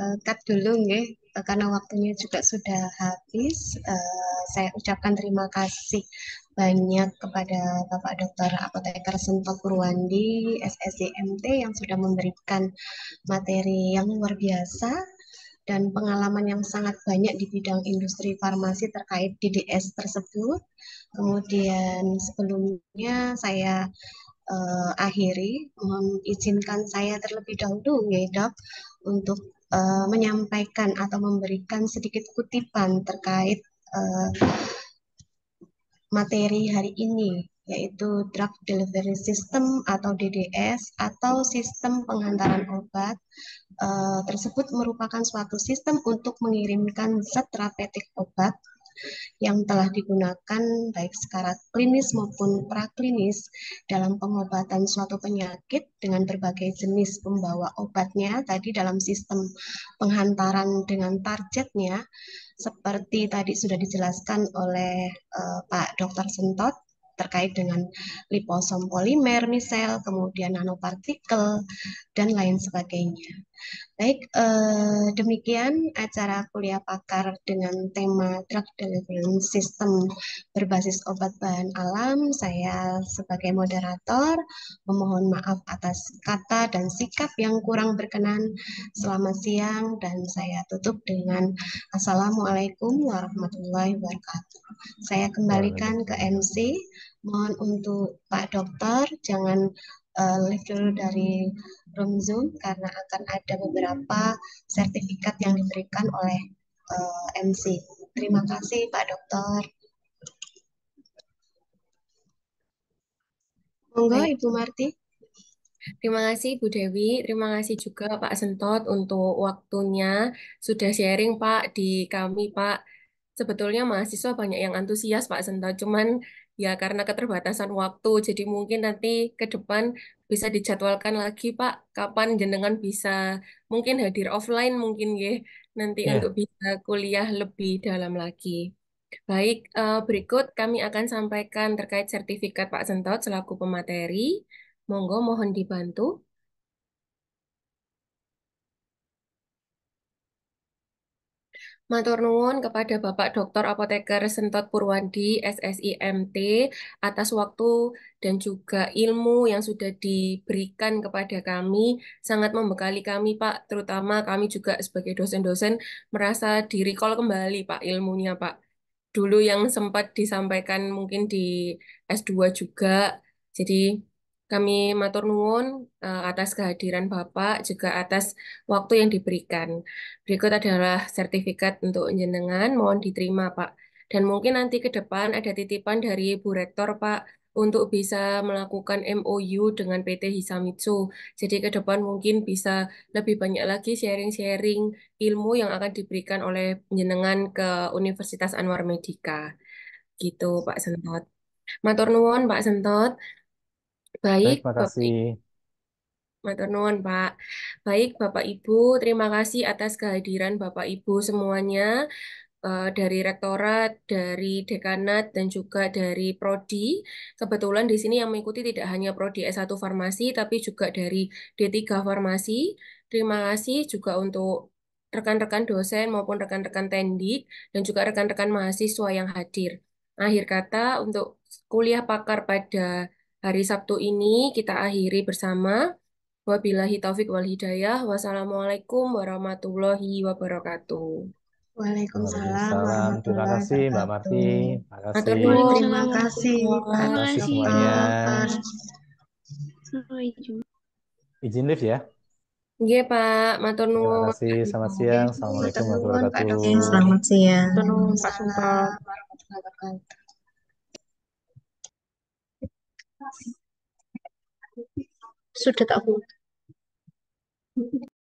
uh, cut dulu, ya, uh, karena waktunya juga sudah habis. Uh, saya ucapkan terima kasih banyak kepada Bapak Dr. Apoteker Sento Purwandi, SSJMT yang sudah memberikan materi yang luar biasa dan pengalaman yang sangat banyak di bidang industri farmasi terkait DDS tersebut. Kemudian sebelumnya saya uh, akhiri, mohon izinkan saya terlebih dahulu, Ngedok, ya, untuk uh, menyampaikan atau memberikan sedikit kutipan terkait uh, materi hari ini yaitu Drug Delivery System atau DDS atau sistem pengantaran obat e, tersebut merupakan suatu sistem untuk mengirimkan zat terapeutik obat yang telah digunakan baik secara klinis maupun praklinis dalam pengobatan suatu penyakit dengan berbagai jenis pembawa obatnya tadi dalam sistem penghantaran dengan targetnya seperti tadi sudah dijelaskan oleh uh, Pak Dr. Sentot terkait dengan liposom polimer misel, kemudian nanopartikel, dan lain sebagainya. Baik, eh, demikian acara kuliah pakar dengan tema Drug Delivery System berbasis obat bahan alam. Saya sebagai moderator memohon maaf atas kata dan sikap yang kurang berkenan. Selamat siang dan saya tutup dengan Assalamualaikum warahmatullahi wabarakatuh. Saya kembalikan ke MC. Mohon untuk Pak Dokter jangan uh, dulu dari room Zoom karena akan ada beberapa sertifikat yang diberikan oleh uh, eh, MC. Terima kasih Pak Dokter. Monggo Ibu Marti. Terima kasih Bu Dewi, terima kasih juga Pak Sentot untuk waktunya sudah sharing Pak di kami Pak. Sebetulnya mahasiswa banyak yang antusias Pak Sentot, cuman ya karena keterbatasan waktu jadi mungkin nanti ke depan bisa dijadwalkan lagi Pak kapan jenengan bisa mungkin hadir offline mungkin ya nanti ya. untuk bisa kuliah lebih dalam lagi baik eh, berikut kami akan sampaikan terkait sertifikat Pak Sentot selaku pemateri monggo mohon dibantu Matur nuwun kepada Bapak Dr. Apoteker Sentot Purwandi SSIMT atas waktu dan juga ilmu yang sudah diberikan kepada kami sangat membekali kami Pak terutama kami juga sebagai dosen-dosen merasa diri kembali Pak ilmunya Pak dulu yang sempat disampaikan mungkin di S2 juga jadi kami matur nuwun eh, atas kehadiran Bapak juga atas waktu yang diberikan. Berikut adalah sertifikat untuk jenengan, mohon diterima Pak. Dan mungkin nanti ke depan ada titipan dari Bu Rektor Pak untuk bisa melakukan MOU dengan PT Hisamitsu. Jadi ke depan mungkin bisa lebih banyak lagi sharing-sharing ilmu yang akan diberikan oleh jenengan ke Universitas Anwar Medika. Gitu Pak Sentot. Matur nuwun Pak Sentot. Baik, Baik, Bapak makasih. I- Matur nuwun, Pak. Baik, Bapak Ibu, terima kasih atas kehadiran Bapak Ibu semuanya eh, dari Rektorat, dari Dekanat, dan juga dari Prodi. Kebetulan di sini yang mengikuti tidak hanya Prodi S1 Farmasi, tapi juga dari D3 Farmasi. Terima kasih juga untuk rekan-rekan dosen maupun rekan-rekan tendik, dan juga rekan-rekan mahasiswa yang hadir. Akhir kata, untuk kuliah pakar pada hari Sabtu ini kita akhiri bersama. Wabillahi taufik wal hidayah. Wassalamualaikum warahmatullahi wabarakatuh. Waalaikumsalam. Terima kasih Mbak Marti. Terima kasih. Terima kasih semuanya. Izin lift ya. Iya Pak, matur nuwun. Terima kasih. Selamat siang. Assalamualaikum warahmatullahi wabarakatuh. Selamat siang. Selamat siang. سوتة أبواب